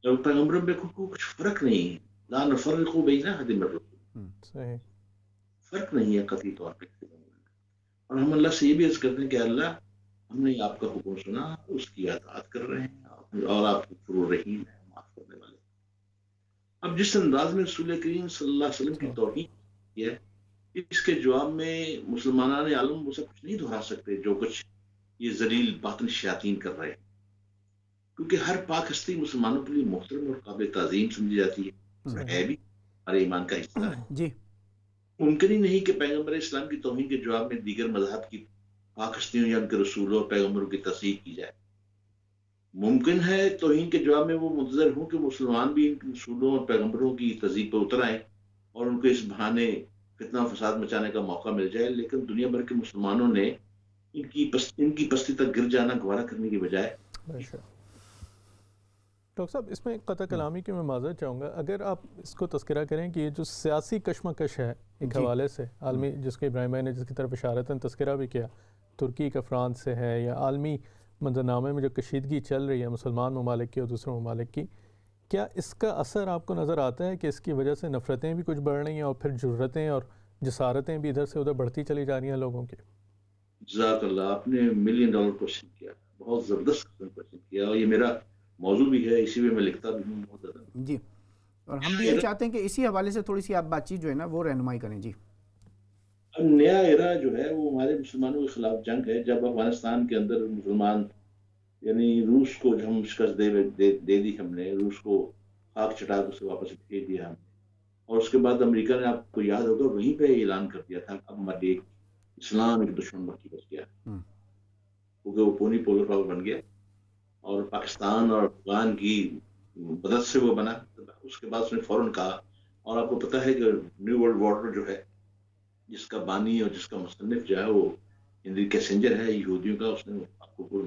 لو پیغمبرم به کوکو कुछ फर्क नहीं है ला नफरक बेना हद सही फर्क नहीं है कति तौर पर और हम अल्लाह से ये भी अर्ज करते हैं कि अल्लाह हमने आपका हुक्म सुना उसकी अतात कर रहे हैं और आप फुर रहीम है माफ करने वाले अब जिस अंदाज में रसूल करीम वसल्लम की तोहही है इसके जवाब में मुसलमाना आलम वो सब कुछ नहीं दोहरा सकते जो कुछ ये जलील बातन शयातीन कर रहे हैं क्योंकि हर पाकिस्तानी मुसलमानों के लिए मोहतरम और काबिल तजीम समझी जाती है है भी हमारे ईमान का हिस्सा है जी मुमकिन ही नहीं कि पैगम्बर इस्लाम की तोहिन के जवाब में दीगर मजहब की पाकिस्तानियों या उनके रसूलों और पैगम्बरों की तस्दीक की जाए मुमकिन है तोहिन के जवाब में वो मुंतजर हों कि मुसलमान भी इन रसूलों और पैगम्बरों की तस्दीक पर उतर आए और उनको इस बहाने कितना फसाद मचाने का मौका मिल जाए लेकिन दुनिया भर के मुसलमानों ने इनकी पस्ती, इनकी पस्ती तक गिर जाना गवारा करने की बजाय डॉक्टर साहब इसमें कत हम्म। कलामी की मैं माजर चाहूँगा अगर आप इसको तस्करा करें कि ये जो सियासी कशमकश है एक हवाले से आलमी हम्म। जिसके इब्राहिम भाई ने जिसकी तरफ इशारता तस्करा भी किया तुर्की का फ्रांस से है या आलमी मंजरनामे में जो कशीदगी चल रही है मुसलमान ममालिक की और दूसरे ममालिक की क्या इसका असर आपको नज़र आता है कि इसकी वजह से नफ़रतें भी कुछ बढ़ रही हैं और फिर जरूरतें और जसारतें भी इधर से उधर बढ़ती चली जा रही हैं लोगों की जजाकल्ला आपने मिलियन डॉलर क्वेश्चन किया बहुत ज़बरदस्त क्वेश्चन किया और ये मेरा मौजू भी है इसी में मैं लिखता भी हूँ बहुत ज़्यादा जी और हम भी ये चाहते हैं कि इसी हवाले से थोड़ी सी आप बातचीत जो है ना वो रहनुमाई करें जी अब नया एरा जो है वो हमारे मुसलमानों के खिलाफ जंग है जब अफगानिस्तान के अंदर मुसलमान यानी रूस को जो हम शिकस्त दे, दे दे दी हमने रूस को आग चटा कर उसे वापस भेज दिया हमने और उसके बाद अमेरिका ने आपको याद होगा वहीं पे ऐलान कर दिया था अब हमारे इस्लाम एक दुश्मन बाकी बच गया हम्म। क्योंकि वो पोनी पोलर पावर बन गया और पाकिस्तान और अफगान की मदद से वो बना उसके बाद उसने फौरन कहा और आपको पता है कि न्यू वर्ल्ड वॉर्डर जो है जिसका बानी और जिसका मुसनफ जो है वो हिंदी कैसेंजर है यहूदियों का उसने आपको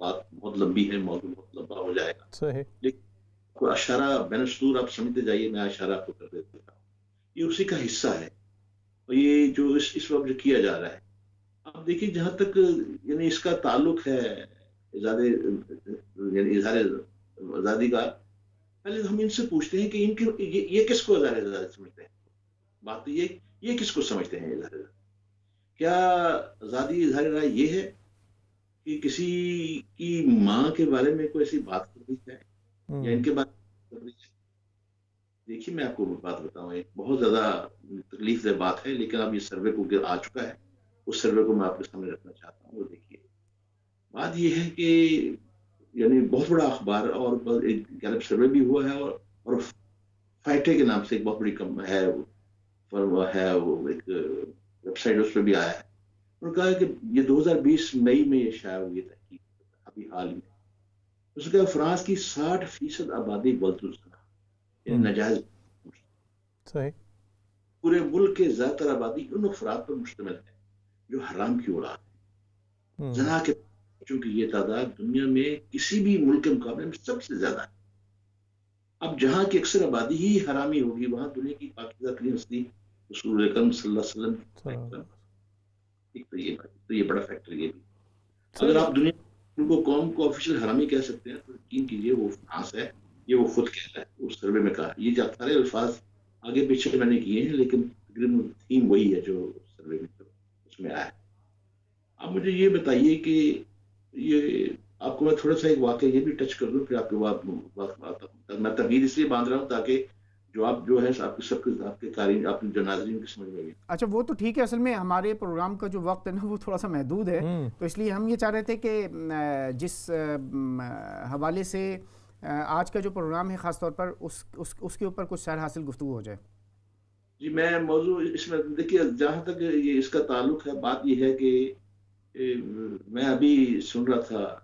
बात बहुत लंबी है मौजूद बहुत लंबा हो जाएगा सही लेकिन अशारा बेनसूर आप समझते जाइए मैं अशारा आपको कर देता हूँ ये उसी का हिस्सा है और ये जो इस इस वक्त जो किया जा रहा है आप देखिए जहाँ तक यानी इसका ताल्लुक है इजहार आज़ादी का पहले हम इनसे पूछते हैं कि इनके ये, ये किसको इजहार आज़ादी समझते हैं बात तो ये ये किसको समझते हैं इजहार क्या आज़ादी इजहार राय ये है कि किसी की माँ के बारे में कोई ऐसी बात कर दी जाए या इनके बारे में देखिए मैं आपको बात बताऊं एक बहुत ज्यादा तकलीफ बात है लेकिन अब ये सर्वे को आ चुका है उस सर्वे को मैं आपके सामने रखना चाहता हूँ वो देखिए बात यह है कि यानी बहुत बड़ा अखबार और एक गैलप सर्वे भी हुआ है और और फाइटे के नाम से एक बहुत बड़ी कम है फर्म है वो एक वेबसाइट उस पर भी आया है और कहा कि ये 2020 मई में ये शायद हुई तहकी अभी हाल में उसने कहा फ्रांस की 60 फीसद आबादी बलतुलसना हम्म। नजायज सही पूरे मुल्क के ज्यादातर आबादी उन अफराद पर मुश्तमिल है जो हराम की औलाद है हम्म। जना के बच्चों की यह तादाद दुनिया में किसी भी मुल्क के मुकाबले में सबसे ज्यादा है अब जहां की अक्सर आबादी ही हरामी होगी वहां दुनिया की पाकिदा करीम हस्ती रसूल अकरम तो ये तो ये बड़ा फैक्टर ये भी अगर आप दुनिया उनको कौम को ऑफिशियल हरामी कह सकते हैं तो यकीन कीजिए वो फ्रांस है ये वो खुद कह रहा है उस सर्वे में कहा ये सारे अल्फाज आगे पीछे मैंने किए हैं लेकिन तकरीबन थीम वही है जो सर्वे में उसमें आया है आप मुझे ये बताइए कि ये आपको मैं थोड़ा सा एक वाक्य ये भी टच कर दूं फिर आपके बाद आता हूँ मैं तबीर इसलिए बांध रहा हूँ ताकि जो आप जो है आपके सब कुछ आपके कार्य आपके जो की समझ में अच्छा वो तो ठीक है असल में हमारे प्रोग्राम का जो वक्त है ना वो थोड़ा सा महदूद है हम्म। तो इसलिए हम ये चाह रहे थे कि जिस हवाले से आज का जो प्रोग्राम है खासतौर पर उस, उस उसके ऊपर कुछ सर हासिल गुफ्तु हो जाए जी मैं मौजूद इसमें देखिए जहाँ तक ये इसका ताल्लुक है बात यह है कि मैं अभी सुन रहा था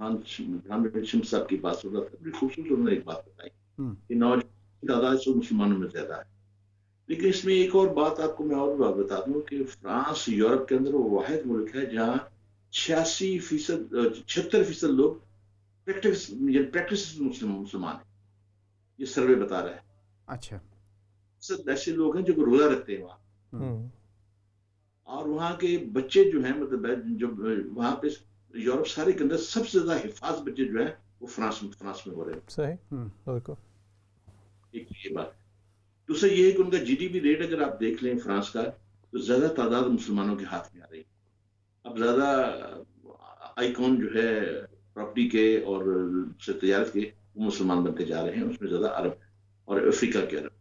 हामिद साहब की बात सुन रहा था बड़ी खूबसूरत उन्होंने एक बात बताई हम्म। कि नौजवान तादाद से मुसलमानों में ज्यादा है लेकिन इसमें एक और बात आपको मैं और बात बता दूं कि फ्रांस यूरोप के अंदर वो वाद मुल्क है जहाँ छियासी फीसद छिहत्तर फीसद लोग प्रैक्टिस प्रैक्टिस मुसलमान है ये सर्वे बता रहा है अच्छा ऐसे लोग हैं जो रोजा रखते हैं वहां हम्म। और वहाँ के बच्चे जो हैं मतलब जो वहाँ पे यूरोप सारे के अंदर सबसे ज्यादा हिफाज बच्चे जो हैं वो फ्रांस में फ्रांस में हो रहे हैं सही हम्म। बिल्कुल एक तो ये बात दूसरा ये है कि उनका जीडीपी रेट अगर आप देख लें फ्रांस का तो ज्यादा तादाद मुसलमानों के हाथ में आ रही है अब ज्यादा आइकॉन जो है प्रॉपर्टी के और तजारत के वो मुसलमान बनते जा रहे हैं उसमें ज्यादा अरब और अफ्रीका के अरब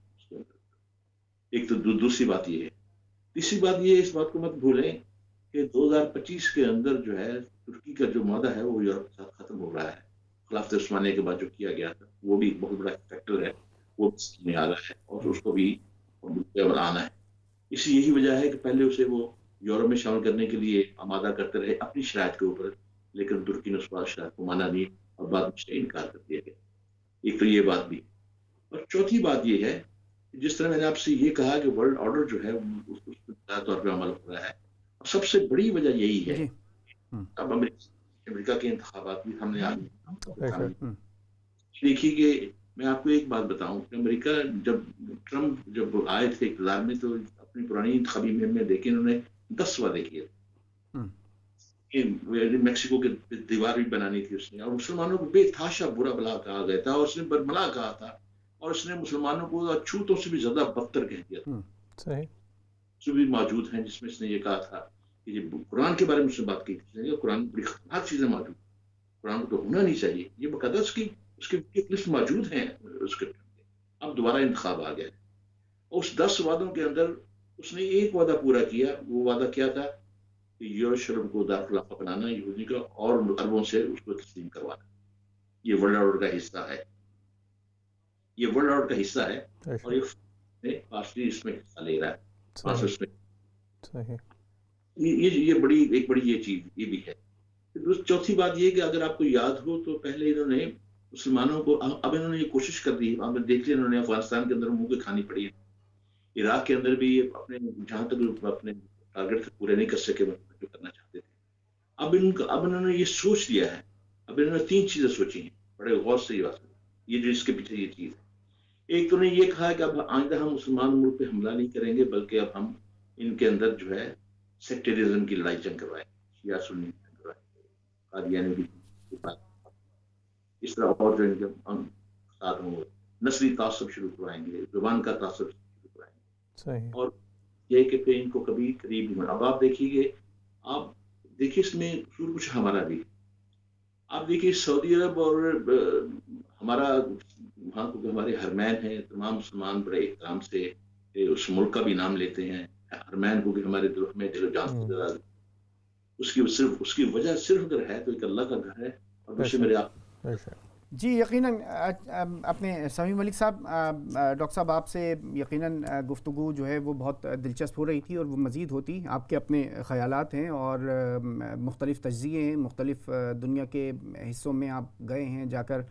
एक तो दूसरी बात ये है तीसरी बात ये इस बात को मत भूलें कि 2025 के अंदर जो है तुर्की का जो मादा है वो यूरोप के साथ खत्म हो रहा है खिलाफ उस्मानिया के बाद जो किया गया था वो भी बहुत बड़ा फैक्टर है वो में आ रहा है और उसको भी आना है इसी यही वजह है कि पहले उसे वो यूरोप में शामिल करने के लिए आमादा करते रहे अपनी शरात के ऊपर लेकिन तुर्की ने उस बात शरात को माना नहीं और बाद में इनकार कर दिया गया एक तो ये बात भी और चौथी बात यह है जिस तरह मैंने आपसे ये कहा कि वर्ल्ड ऑर्डर जो है उसको तौर पर अमल हो रहा है सबसे बड़ी वजह यही है हम्म। अब अमरीका के इंतबात भी हमने आज हम्म। देखिए कि मैं आपको एक बात बताऊं कि अमेरिका जब ट्रंप जब आए थे इकदार में तो अपनी पुरानी इंतबी में में देखे उन्होंने दस वादे किए हम्म। मेक्सिको के दीवार भी बनानी थी उसने और मुसलमानों को बेतहाशा बुरा भला कहा गया था और उसने बरमला कहा था और उसने मुसलमानों को अछूतों से भी ज्यादा बदतर कह दिया था सही। जो भी मौजूद हैं जिसमें इसने ये कहा था कि ये कुरान के बारे में उसने बात की उसने कुरान बड़ी खतरनाक चीज़ें मौजूद कुरान को तो होना नहीं चाहिए ये मुकदस की उसके लिस्ट मौजूद हैं उसके अब दोबारा इंतखब आ गया और उस दस वादों के अंदर उसने एक वादा पूरा किया वो वादा क्या था कि यूरोशरम को दारखिलाफा बनाना यहूदी का और अरबों से उसको तस्लीम करवाना ये वर्ल्ड ऑर्डर का हिस्सा है ये वर्ल्ड ऑर्डर का हिस्सा है अच्छा। और ये इसमें हिस्सा ले रहा है हाँ। ये ये बड़ी एक बड़ी ये चीज ये भी है तो चौथी बात ये कि अगर आपको याद हो तो पहले इन्होंने मुसलमानों को अब इन्होंने ये कोशिश कर दी हमने देख लिया इन्होंने अफगानिस्तान के अंदर मुंह के खानी पड़ी है इराक के अंदर भी अपने जहां तक अपने टारगेट पूरे नहीं कर सके जो करना चाहते थे अब इनका अब इन्होंने ये सोच लिया है अब इन्होंने तीन चीजें सोची हैं बड़े गौर से ये बात ये जो इसके पीछे ये चीज है एक तो ने ये कहा कि अब आइंदा हम मुसलमान मुल्क पे हमला नहीं करेंगे बल्कि अब हम इनके अंदर जो है सेक्टेरिज्म की लड़ाई जंग करवाएंगे इस तरह और जो इनके साथ होंगे नस्ली तासब शुरू करवाएंगे जुबान का तासब शुरू करवाएंगे और ये कि फिर इनको कभी करीब नहीं अब आप देखिए आप देखिए इसमें कुछ हमारा भी आप देखिए सऊदी अरब और हमारा वहाँ क्योंकि हमारे हरमैन है तमाम मुसलमान बड़े एहतराम से उस मुल्क का भी नाम लेते हैं हरमैन क्योंकि हमारे दुख में जो जान हम्म। उसकी सिर्फ उसकी वजह सिर्फ अगर है तो एक अल्लाह का घर है और मेरे आप जी यकीन अपने समी मलिक साहब डॉक्टर साहब आपसे यकीन गुफ्तु जो है वो बहुत दिलचस्प हो रही थी और वो मज़ीद होती आपके अपने ख्याल हैं और मुख्तलिफ़ तजिए हैं मुख्तलिफ़ दुनिया के हिस्सों में आप गए हैं जाकर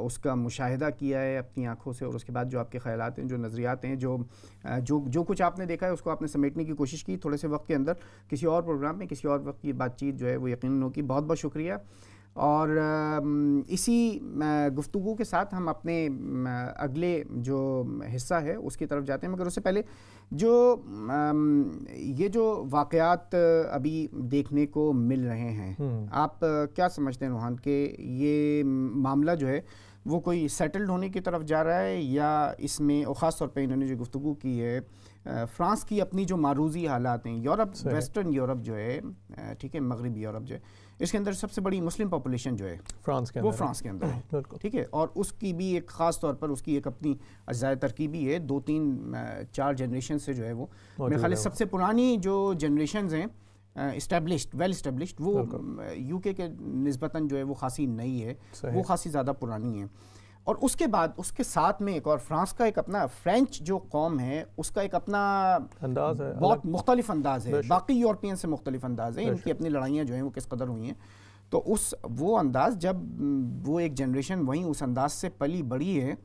उसका मुशाहिदा किया है अपनी आँखों से और उसके बाद जो आपके ख्याल हैं जो नज़रियात हैं जो जो जो कुछ आपने देखा है उसको आपने समेटने की कोशिश की थोड़े से वक्त के अंदर किसी और प्रोग्राम में किसी और वक्त की बातचीत जो है वो यकीन होगी बहुत बहुत शुक्रिया और इसी गुफ्तु के साथ हम अपने अगले जो हिस्सा है उसकी तरफ जाते हैं मगर उससे पहले जो ये जो वाकयात अभी देखने को मिल रहे हैं हम्म। आप क्या समझते हैं रूहान के ये मामला जो है वो कोई सेटल्ड होने की तरफ जा रहा है या इसमें और ख़ास तौर पे इन्होंने जो गुफ्तु की है फ्रांस की अपनी जो मारूजी हालात हैं यूरोप वेस्टर्न यूरोप जो है ठीक है मगरबी यूरोप जो है इसके अंदर सबसे बड़ी मुस्लिम पॉपुलेशन जो है फ्रांस के वो फ्रांस के अंदर है ठीक है और उसकी भी एक ख़ास तौर पर उसकी एक अपनी अजाय तरकीबी है दो तीन चार जनरेशन से जो है वो मेरे ख्याल सबसे पुरानी जो जनरेशन हैं इस्टेब्लिश्ड वेल इस्टेब्लिश्ड वो यूके के नस्बता जो है वो खासी नई है वो खासी ज़्यादा पुरानी है और उसके बाद उसके साथ में एक और फ्रांस का एक अपना फ्रेंच जो कौम है उसका एक अपना अंदाज है बहुत मुख्तलिफ अंदाज है बाकी यूरोपियन से मुख्तलिफ अंदाज है इनकी अपनी लड़ाइयाँ जो हैं वो किस कदर हुई हैं तो उस वो अंदाज़ जब वो एक जनरेशन वहीं उस अंदाज से पली बड़ी है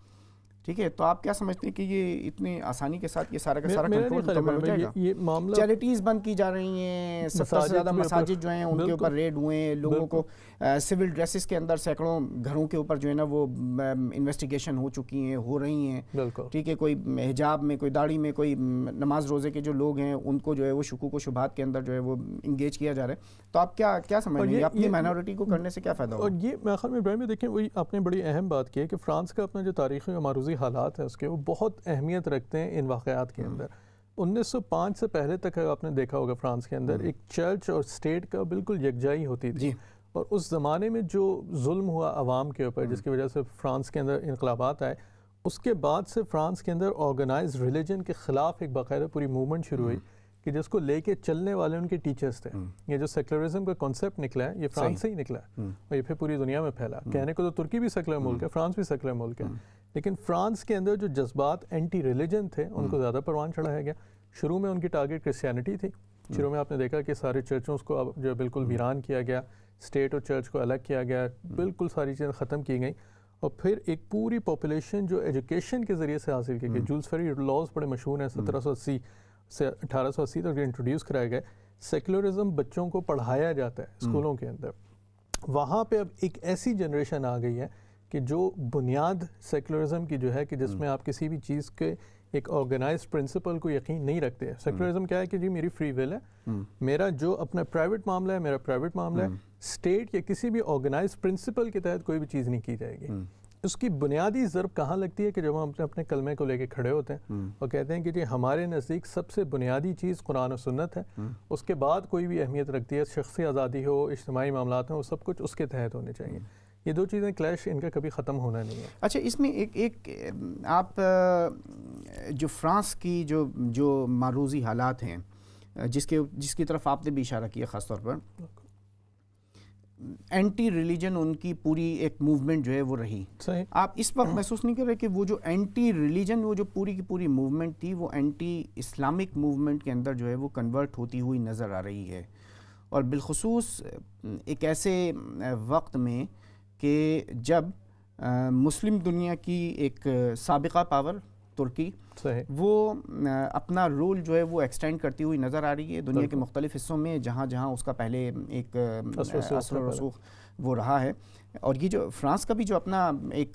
ठीक है तो आप क्या समझते हैं कि ये इतने आसानी के साथ ये सारा का सारा कंट्रोल मुकम्मल हो जाएगा ये, ये मामला चैरिटीज बंद की जा रही हैं सबसे ज़्यादा मसाजिद जो हैं उनके ऊपर रेड हुए हैं लोगों को सिविल ड्रेसेस के अंदर सैकड़ों घरों के ऊपर जो है ना वो इन्वेस्टिगेशन हो चुकी हैं हो रही हैं ठीक है कोई हिजाब में कोई दाढ़ी में कोई नमाज रोज़े के जो लोग हैं उनको जो है वो शकूक व शुभात के अंदर जो है वो इंगेज किया जा रहा है तो आप क्या क्या समझ रहे हैं अपनी माइनॉरिटी को करने से क्या फ़ायदा और ये में देखें वही आपने बड़ी अहम बात की है कि फ्रांस का अपना जो तारीखी और मारूजी मर्जी हालात हैं उसके वो बहुत अहमियत रखते हैं इन वाक़ात के हम्म। अंदर 1905 से पहले तक आपने देखा होगा फ्रांस के अंदर हम्म। एक चर्च और स्टेट का बिल्कुल यकजाई होती थी और उस ज़माने में जो जुल्म हुआ आवाम के ऊपर हम्म। जिसकी वजह से फ्रांस के अंदर इनकलाबात आए उसके बाद से फ्रांस के अंदर ऑर्गेनाइज रिलीजन के ख़िलाफ़ एक बाकायदा पूरी मूवमेंट शुरू हुई कि जिसको लेके चलने वाले उनके टीचर्स थे ये जो सेकुलरिज्म का कॉन्सेप्ट निकला है ये फ्रांस से ही निकला है और ये फिर पूरी दुनिया में फैला कहने को तो तुर्की भी सेकुलर मुल्क है फ्रांस भी सेकुलर मुल्क है लेकिन फ्रांस के अंदर जो जज्बात एंटी रिलीजन थे उनको हम्म। ज़्यादा परवान चढ़ाया गया शुरू में उनकी टारगेट क्रिस्चियनिटी थी हम्म। शुरू में आपने देखा कि सारे चर्चों को अब जो बिल्कुल हम्म। वीरान किया गया स्टेट और चर्च को अलग किया गया बिल्कुल सारी चीज़ें ख़त्म की गई और फिर एक पूरी पॉपुलेशन जो एजुकेशन के ज़रिए से हासिल की गई जूल्स फेरी लॉज बड़े मशहूर हैं सत्रह सौ अस्सी से अठारह सौ अस्सी तक इंट्रोड्यूस कराए गए सेकुलरिज्म बच्चों को पढ़ाया जाता है स्कूलों के अंदर वहाँ पे अब एक ऐसी जनरेशन आ गई है कि जो बुनियाद सेकुलरिज्म की जो है कि जिसमें हम्म। आप किसी भी चीज़ के एक ऑर्गेनाइज प्रिंसिपल को यकीन नहीं रखते हैं सेकुलरिज्म हम्म। क्या है कि जी मेरी फ्री विल है हम्म। मेरा जो अपना प्राइवेट मामला है मेरा प्राइवेट मामला है स्टेट या किसी भी ऑर्गेनाइज प्रिंसिपल के तहत कोई भी चीज़ नहीं की जाएगी उसकी बुनियादी ज़रब कहाँ लगती है कि जब हम अपने अपने कलमे को लेके खड़े होते हैं और कहते हैं कि जी हमारे नज़दीक सबसे बुनियादी चीज़ कुरान और सुन्नत है उसके बाद कोई भी अहमियत रखती है शख्सी आज़ादी हो इजमाही मामला हो सब कुछ उसके तहत होने चाहिए ये दो चीज़ें क्लैश इनका कभी ख़त्म होना नहीं है अच्छा इसमें एक एक आप जो फ्रांस की जो जो मारूजी हालात हैं जिसके जिसकी तरफ आपने भी इशारा किया ख़ासतौर पर एंटी रिलीजन उनकी पूरी एक मूवमेंट जो है वो रही सही आप इस वक्त महसूस नहीं कर रहे कि वो जो एंटी रिलीजन वो जो पूरी की पूरी मूवमेंट थी वो एंटी इस्लामिक मूवमेंट के अंदर जो है वो कन्वर्ट होती हुई नज़र आ रही है और बिलखसूस एक ऐसे वक्त में कि जब आ, मुस्लिम दुनिया की एक सबका पावर तुर्की वो आ, अपना रोल जो है वो एक्सटेंड करती हुई नज़र आ रही है दुनिया के मुख्तलिफ हिस्सों में जहाँ जहाँ उसका पहले एक असर रसूख वो रहा है और ये जो फ्रांस का भी जो अपना एक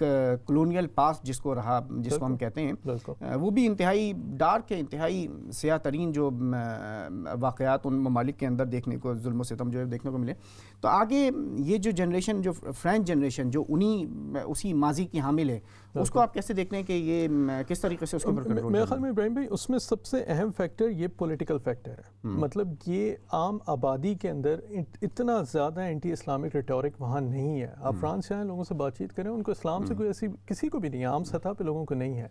कलोनियल पास जिसको रहा जिसको हम कहते हैं वो भी इंतहाई डार्क है इंतहाई सयाह तरीन जो वाक़ात उन ममालिक के अंदर देखने को जुल्म सितम जो है देखने को मिले तो आगे ये जो जनरेशन जो फ्रेंच जनरेशन जो उन्हीं उसी माजी की हामिल है उसको आप कैसे देख रहे हैं कि ये किस तरीके से उसको मेरे ख्याल में इब्राहिम भाई उसमें सबसे अहम फैक्टर ये पॉलिटिकल फैक्टर है हम्म। मतलब ये आम आबादी के अंदर इतना ज़्यादा एंटी इस्लामिक रिटोरिक वहाँ नहीं है आप हम्म। फ्रांस जाएँ लोगों से बातचीत करें उनको इस्लाम से हम्म। कोई ऐसी किसी को भी नहीं है आम सतह पर लोगों को नहीं है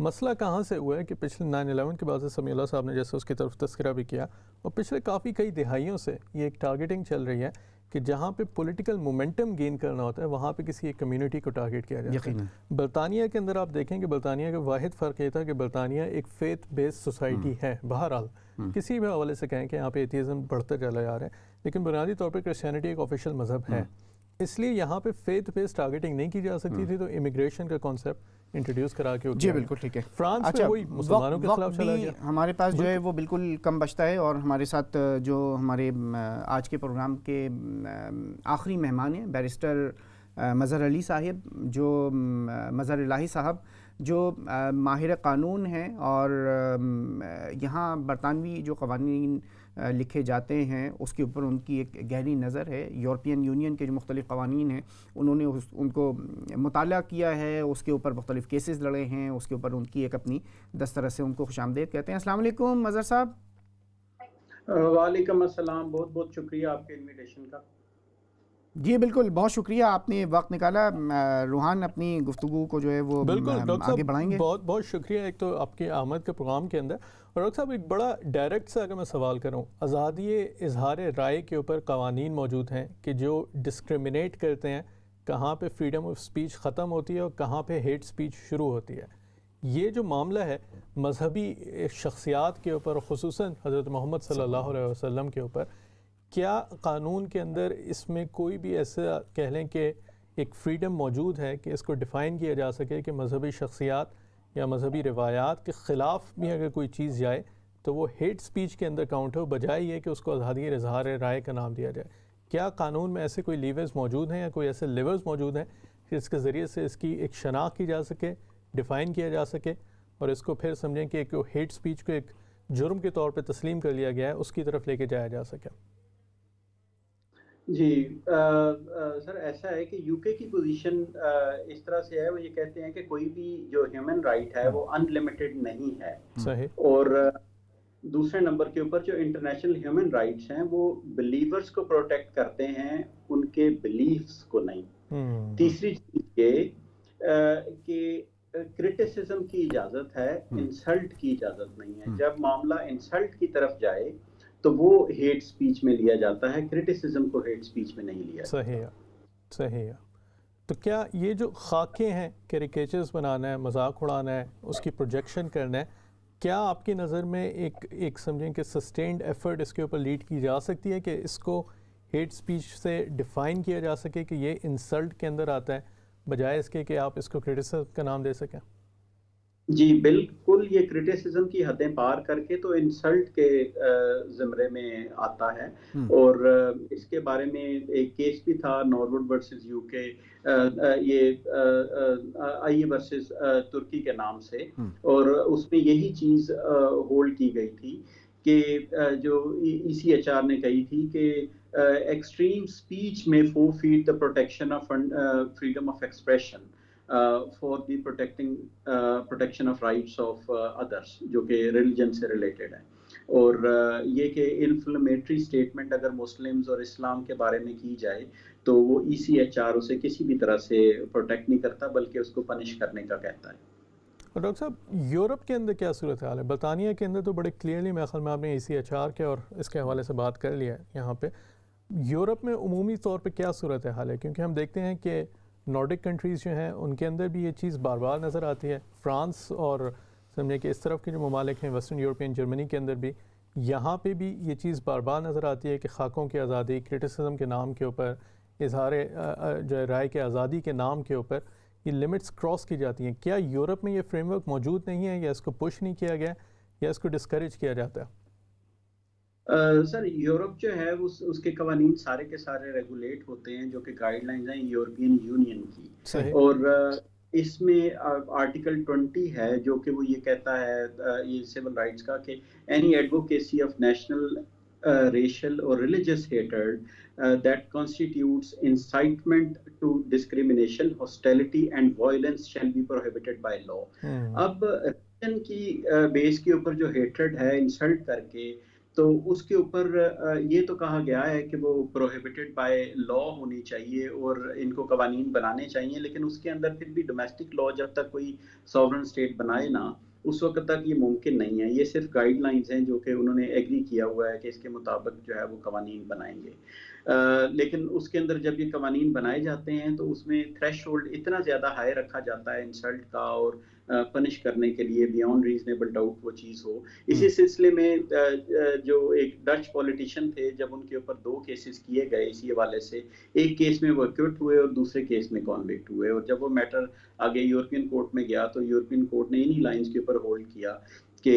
मसला कहाँ से हुआ है कि पिछले नाइन अलेवन के बाद समी साहब ने जैसे उसकी तरफ तस्करा भी किया और पिछले काफ़ी कई दिहाइयों से ये एक टारगेटिंग चल रही है कि जहाँ पे पॉलिटिकल मोमेंटम गेन करना होता है वहाँ पे किसी एक कम्युनिटी को टारगेट किया जाता है बरतानिया के अंदर आप देखें कि बरतानिया का वाद फ़र्क ये था कि बरतानिया एक फेथ बेस्ड सोसाइटी है बहरहाल हम्म। किसी भी हवाले से कहें कि यहाँ पे एथियज़म बढ़ता चला जा रहा है लेकिन बुनियादी तौर पर क्रिश्चियनिटी एक ऑफिशियल मजहब है हम्म। इसलिए यहाँ पर फेथ बेस्ड टारगेटिंग नहीं की जा सकती हम्म। थी तो इमिग्रेशन का कॉन्सेप्ट इंट्रोड्यूस करा के जी बिल्कुल ठीक है फ्रांस अच्छा, में वही मुसलमानों के खिलाफ चला गया हमारे पास जो है वो बिल्कुल कम बचता है और हमारे साथ जो हमारे आज के प्रोग्राम के आखिरी मेहमान हैं बैरिस्टर मज़हर अली साहिब जो मज़हर इलाही साहब जो माहिर कानून हैं और यहाँ बरतानवी जो कवानीन लिखे जाते हैं उसके ऊपर उनकी एक गहरी नज़र है यूरोपियन यूनियन के जो मुख्तलिफ़ कवानीन हैं उन्होंने उस उनको मुताल किया है उसके ऊपर मुख्तलिफ़ केसेस लड़े हैं उसके ऊपर उनकी एक अपनी दस्तर से उनको खुश आमदेद कहते हैं असलम मज़र साहब वालेकम अस्सलाम बहुत बहुत शुक्रिया आपके इन्विटेशन का जी बिल्कुल बहुत शुक्रिया आपने वक्त निकाला रूहान अपनी गुफ्तु को जो है वो बिल्कुल आगे बढ़ाएंगे बहुत बहुत शुक्रिया एक तो आपकी आमद के प्रोग्राम के अंदर और डॉक्टर साहब एक बड़ा डायरेक्ट सा अगर मैं सवाल करूं आज़ादी इजहार राय के ऊपर कवानीन मौजूद हैं कि जो डिस्क्रिमिनेट करते हैं कहाँ पर फ्रीडम ऑफ स्पीच ख़त्म होती है और कहाँ पर हेट स्पीच शुरू होती है ये जो मामला है मजहबी शख्सियात के ऊपर खसूस हज़रत मोहम्मद सल्ला वसम के ऊपर क्या कानून के अंदर इसमें कोई भी ऐसा कह लें कि एक फ्रीडम मौजूद है कि इसको डिफ़ाइन किया जा सके कि मजहबी शख्सियात या मजहबी रवायात के ख़िलाफ़ भी अगर कोई चीज़ जाए तो वो हेट स्पीच के अंदर काउंट हो बजाय ये कि उसको आज़ादी इजहार राय का नाम दिया जाए क्या कानून में ऐसे कोई लीवर्स मौजूद हैं या कोई ऐसे लेवर्स मौजूद हैं जिसके ज़रिए से इसकी एक शनाख्त की जा सके डिफ़ाइन किया जा सके और इसको फिर समझें कि एक हेट स्पीच को एक जुर्म के तौर पर तस्लीम कर लिया गया है उसकी तरफ लेके जाया जा सके जी आ, आ, सर ऐसा है कि यूके की पोजीशन इस तरह से है वो ये कहते हैं कि कोई भी जो ह्यूमन राइट है वो अनलिमिटेड हम्म। नहीं है हम्म। सही और दूसरे नंबर के ऊपर जो इंटरनेशनल ह्यूमन राइट्स हैं वो बिलीवर्स को प्रोटेक्ट करते हैं उनके बिलीफ्स को नहीं हम्म। तीसरी चीज ये कि क्रिटिसिज्म की इजाजत है इंसल्ट की इजाजत नहीं है जब मामला इंसल्ट की तरफ जाए तो वो हेट स्पीच में लिया जाता है क्रिटिसिज्म को हेट स्पीच में नहीं लिया सही है सही है तो क्या ये जो खाके हैं कैरिकेचर्स बनाना है मजाक उड़ाना है उसकी प्रोजेक्शन करना है क्या आपकी नज़र में एक एक समझें कि सस्टेंड एफर्ट इसके ऊपर लीड की जा सकती है कि इसको हेट स्पीच से डिफ़ाइन किया जा सके कि ये इंसल्ट के अंदर आता है बजाय इसके कि आप इसको क्रिटिसिज्म का नाम दे सकें जी बिल्कुल ये क्रिटिसिज्म की हदें पार करके तो इंसल्ट के ज़मरे में आता है और इसके बारे में एक केस भी था नॉर्वुड वर्सेस यूके ये आई वर्सेस तुर्की के नाम से और उसमें यही चीज़ होल्ड की गई थी कि जो ई सी e ने कही थी कि एक्सट्रीम स्पीच में four feet the protection of freedom of expression for the protecting protection rights of uh, others जो कि रिलीजन से रिलेटेड है और uh, ये कि इन्फ्लमेटरी स्टेटमेंट अगर मुस्लिम्स और इस्लाम के बारे में की जाए तो वो ई सी एच आर उसे किसी भी तरह से प्रोटेक्ट नहीं करता बल्कि उसको पनिश करने का कहता है और डॉक्टर साहब यूरोप के अंदर क्या सूरत हाल है बरतानिया के अंदर तो बड़े क्लियरली मेरे ख्याल में आपने ई सी एच आर के और इसके हवाले से बात कर लिया है यहाँ पर यूरोप में अमूमी तौर पर क्या सूरत हाल है क्योंकि हम देखते हैं कि नॉर्डिक कंट्रीज़ जो हैं उनके अंदर भी ये चीज़ बार बार नज़र आती है फ्रांस और समझे कि इस तरफ के जो ममालिक हैं वेस्टर्न यूरोपियन जर्मनी के अंदर भी यहाँ पे भी ये चीज़ बार बार नज़र आती है कि खाकों की आज़ादी क्रिटिसिज्म के नाम के ऊपर इजहार जो है राय के आज़ादी के नाम के ऊपर ये लिमिट्स क्रॉस की जाती हैं क्या यूरोप में ये फ्रेमवर्क मौजूद नहीं है या इसको पुश नहीं किया गया या इसको डिस्करेज किया जाता है सर यूरोप जो है उस उसके कवानीन सारे के सारे रेगुलेट होते हैं जो कि गाइडलाइंस हैं यूरोपियन यूनियन की और इसमें आर्टिकल ट्वेंटी है जो कि वो ये कहता है ये सिविल राइट्स का कि any advocacy of national racial और religious hatred that constitute incitement to discrimination hostility and violence shall be prohibited be law hmm. अब रिलीजन की बेस के ऊपर जो हेट्रेड है इंसल्ट करके तो उसके ऊपर ये तो कहा गया है कि वो प्रोहिबिटेड बाय लॉ होनी चाहिए और इनको कवानीन बनाने चाहिए लेकिन उसके अंदर फिर भी डोमेस्टिक लॉ जब तक कोई सॉवरन स्टेट बनाए ना उस वक्त तक ये मुमकिन नहीं है ये सिर्फ गाइडलाइंस हैं जो कि उन्होंने एग्री किया हुआ है कि इसके मुताबिक जो है वो कवानी बनाएंगे आ, लेकिन उसके अंदर जब ये कवानीन बनाए जाते हैं तो उसमें थ्रेश इतना ज़्यादा हाई रखा जाता है इंसल्ट का और पनिश करने के लिए बियॉन्ड रीजनेबल डाउट वो चीज़ हो इसी हम्म। सिलसिले में जो एक डच पॉलिटिशियन थे जब उनके ऊपर दो केसेस किए गए इसी हवाले से एक केस में वो एक्यूट हुए और दूसरे केस में कॉन्विक्ट हुए और जब वो मैटर आगे यूरोपियन कोर्ट में गया तो यूरोपियन कोर्ट ने इन्हीं लाइन्स के ऊपर होल्ड किया कि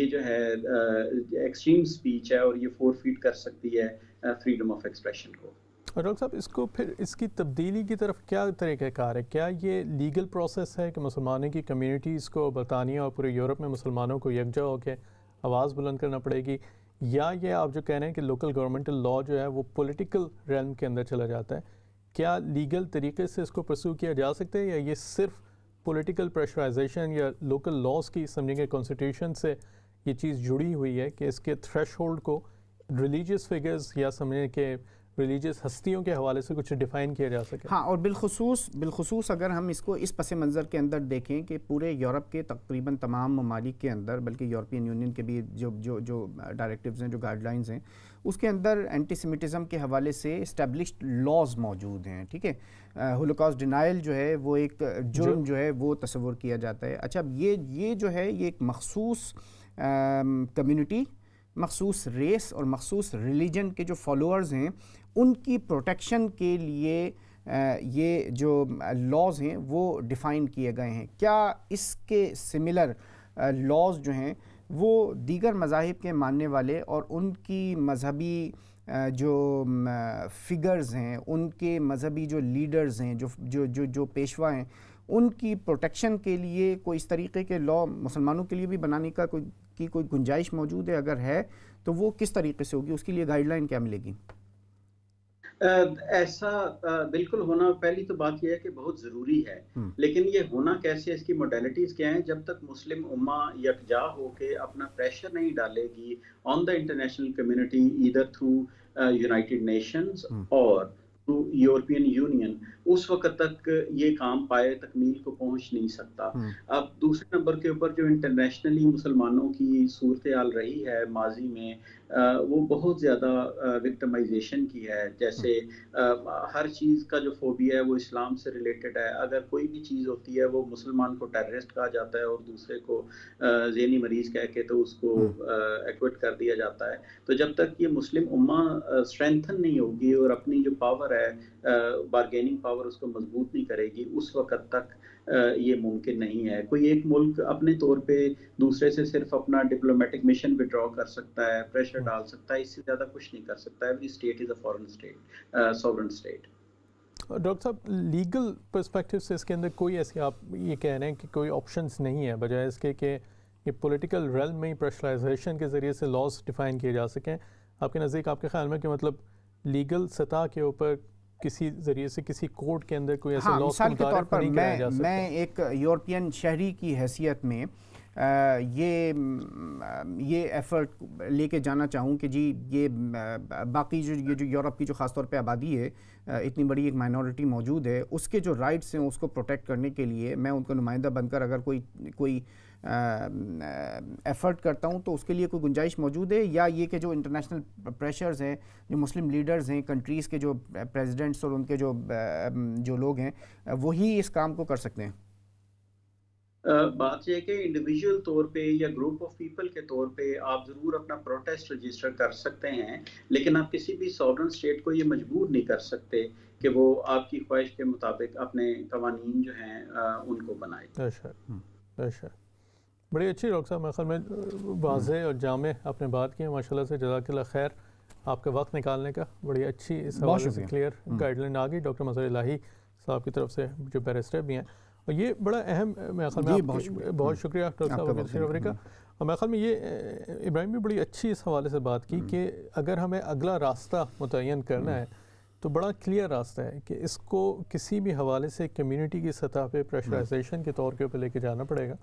ये जो है एक्सट्रीम स्पीच है और ये फोर फीट कर सकती है फ्रीडम ऑफ एक्सप्रेशन को और डॉक्टर साहब इसको फिर इसकी तब्दीली की तरफ क्या तरीक़ार है क्या ये लीगल प्रोसेस है कि मुसलमानों की कम्यूनिटीज़ को बरतानिया और पूरे यूरोप में मुसलमानों को यकजा होकर आवाज़ बुलंद करना पड़ेगी या ये आप जो कह रहे हैं कि लोकल गवर्नमेंटल लॉ जो है वो पॉलिटिकल रैम के अंदर चला जाता है क्या लीगल तरीके से इसको प्रसू किया जा सकता है या ये सिर्फ पॉलिटिकल प्रेशराइजेशन या लोकल लॉज की समझेंगे कॉन्स्टिट्यूशन से ये चीज़ जुड़ी हुई है कि इसके थ्रेश को रिलीजियस फिगर्स या समझें कि रिलीजियस हस्तियों के हवाले से कुछ डिफाइन किया जा सके हाँ और बिलखसूस बिलखसूस अगर हम इसको इस पस मंज़र के अंदर देखें कि पूरे यूरोप के तकरीबन तमाम ममालिक के अंदर बल्कि यूरोपियन यूनियन के भी जो जो जो डायरेक्टिव्स हैं जो गाइडलाइंस हैं उसके अंदर एंटीसमिटिज़म के हवाले से इस्टेब्लिश लॉज मौजूद हैं ठीक है होलोकॉस्ट डिनाइल जो है वो एक जुर्म जो, जो है वो तस्वुर किया जाता है अच्छा ये ये जो है ये एक मखसूस कम्यूनिटी मखसूस रेस और मखसूस रिलीजन के जो फॉलोअर्स हैं उनकी प्रोटेक्शन के लिए ये जो लॉज हैं वो डिफ़ाइन किए गए हैं क्या इसके सिमिलर लॉज जो हैं वो दीगर मज़ाहिब के मानने वाले और उनकी मजहबी जो फिगर्स हैं उनके मजहबी जो लीडर्स हैं जो जो जो जो पेशवा हैं उनकी प्रोटेक्शन के लिए कोई इस तरीके के लॉ मुसलमानों के लिए भी बनाने का कोई की कोई गुंजाइश मौजूद है अगर है तो वो किस तरीके से होगी उसके लिए गाइडलाइन क्या मिलेगी ऐसा बिल्कुल होना पहली तो बात यह है कि बहुत ज़रूरी है हम्म। लेकिन ये होना कैसे इसकी मोडेलिटीज़ क्या हैं जब तक मुस्लिम उम्मा यकजा होके अपना प्रेशर नहीं डालेगी ऑन द इंटरनेशनल कम्युनिटी इधर थ्रू यूनाइटेड नेशंस और थ्रू यूरोपियन यूनियन उस वक्त तक ये काम पाए तकमील को पहुंच नहीं सकता हम्म। अब दूसरे नंबर के ऊपर जो इंटरनेशनली मुसलमानों की सूरत हाल रही है माजी में वो बहुत ज़्यादा विक्टमाइजेशन की है जैसे हर चीज़ का जो फोबिया है वो इस्लाम से रिलेटेड है अगर कोई भी चीज़ होती है वो मुसलमान को टेररिस्ट कहा जाता है और दूसरे को जहनी मरीज कह के तो उसको एक्विट हम्म। कर दिया जाता है तो जब तक ये मुस्लिम उम्मा स्ट्रेंथन नहीं होगी और अपनी जो पावर है बारगेनिंग पावर पावर उसको मजबूत नहीं करेगी उस वक्त तक ये मुमकिन नहीं है कोई एक मुल्क अपने तौर पे दूसरे से सिर्फ अपना डिप्लोमेटिक मिशन विड्रॉ कर सकता है प्रेशर डाल सकता है इससे ज़्यादा कुछ नहीं कर सकता every state is a foreign state sovereign state doctor साहब लीगल पर्सपेक्टिव से इसके अंदर कोई ऐसे आप ये कह रहे हैं कि कोई ऑप्शंस नहीं है बजाय इसके कि ये पॉलिटिकल रेल में ही प्रेशराइजेशन के ज़रिए से लॉज डिफ़ाइन किए जा सकें आपके नज़दीक आपके ख्याल में कि मतलब लीगल सतह के ऊपर किसी जरिए से किसी कोर्ट के अंदर कोई ऐसा हाँ, मिसाल के तौर पर मैं मैं एक यूरोपियन शहरी की हैसियत में आ, ये ये एफर्ट लेके जाना चाहूँ कि जी ये बाकी जो ये जो यूरोप की जो ख़ास तौर पे आबादी है इतनी बड़ी एक माइनॉरिटी मौजूद है उसके जो राइट्स हैं उसको प्रोटेक्ट करने के लिए मैं उनका नुमाइंदा बनकर अगर कोई कोई एफ़र्ट करता हूँ तो उसके लिए कोई गुंजाइश मौजूद है या ये कि जो इंटरनेशनल प्रेशर्स हैं जो मुस्लिम लीडर्स हैं कंट्रीज़ के जो प्रेसिडेंट्स और उनके जो जो लोग हैं वही इस काम को कर सकते हैं बात यह कि इंडिविजुअल तौर पे या ग्रुप ऑफ पीपल के तौर पे आप ज़रूर अपना प्रोटेस्ट रजिस्टर कर सकते हैं लेकिन आप किसी भी सॉवरन स्टेट को ये मजबूर नहीं कर सकते कि वो आपकी ख्वाहिश के मुताबिक अपने कवानीन जो हैं उनको बनाए अच्छा अच्छा बड़ी अच्छी डॉक्टर साहब मेरे में वाजे और जामे आपने बात की माशाल्लाह से जजाकला खैर आपका वक्त निकालने का बड़ी अच्छी इस हवाले से क्लियर गाइडलाइन हम्म। आ गई डॉक्टर मजर लाही साहब की तरफ से जो बैरिस्टर भी हैं और ये बड़ा अहम मैं ख्याल में बहुत हम्म। शुक्रिया डॉक्टर साहब अफ्रीका और मैं ख्याल में ये इब्राहिम भी बड़ी अच्छी इस हवाले से बात की हम्म। कि अगर हमें अगला रास्ता मुतन करना है तो बड़ा क्लियर रास्ता है कि इसको किसी भी हवाले से कम्युनिटी की सतह पे प्रेशराइजेशन के तौर के ऊपर लेके जाना पड़ेगा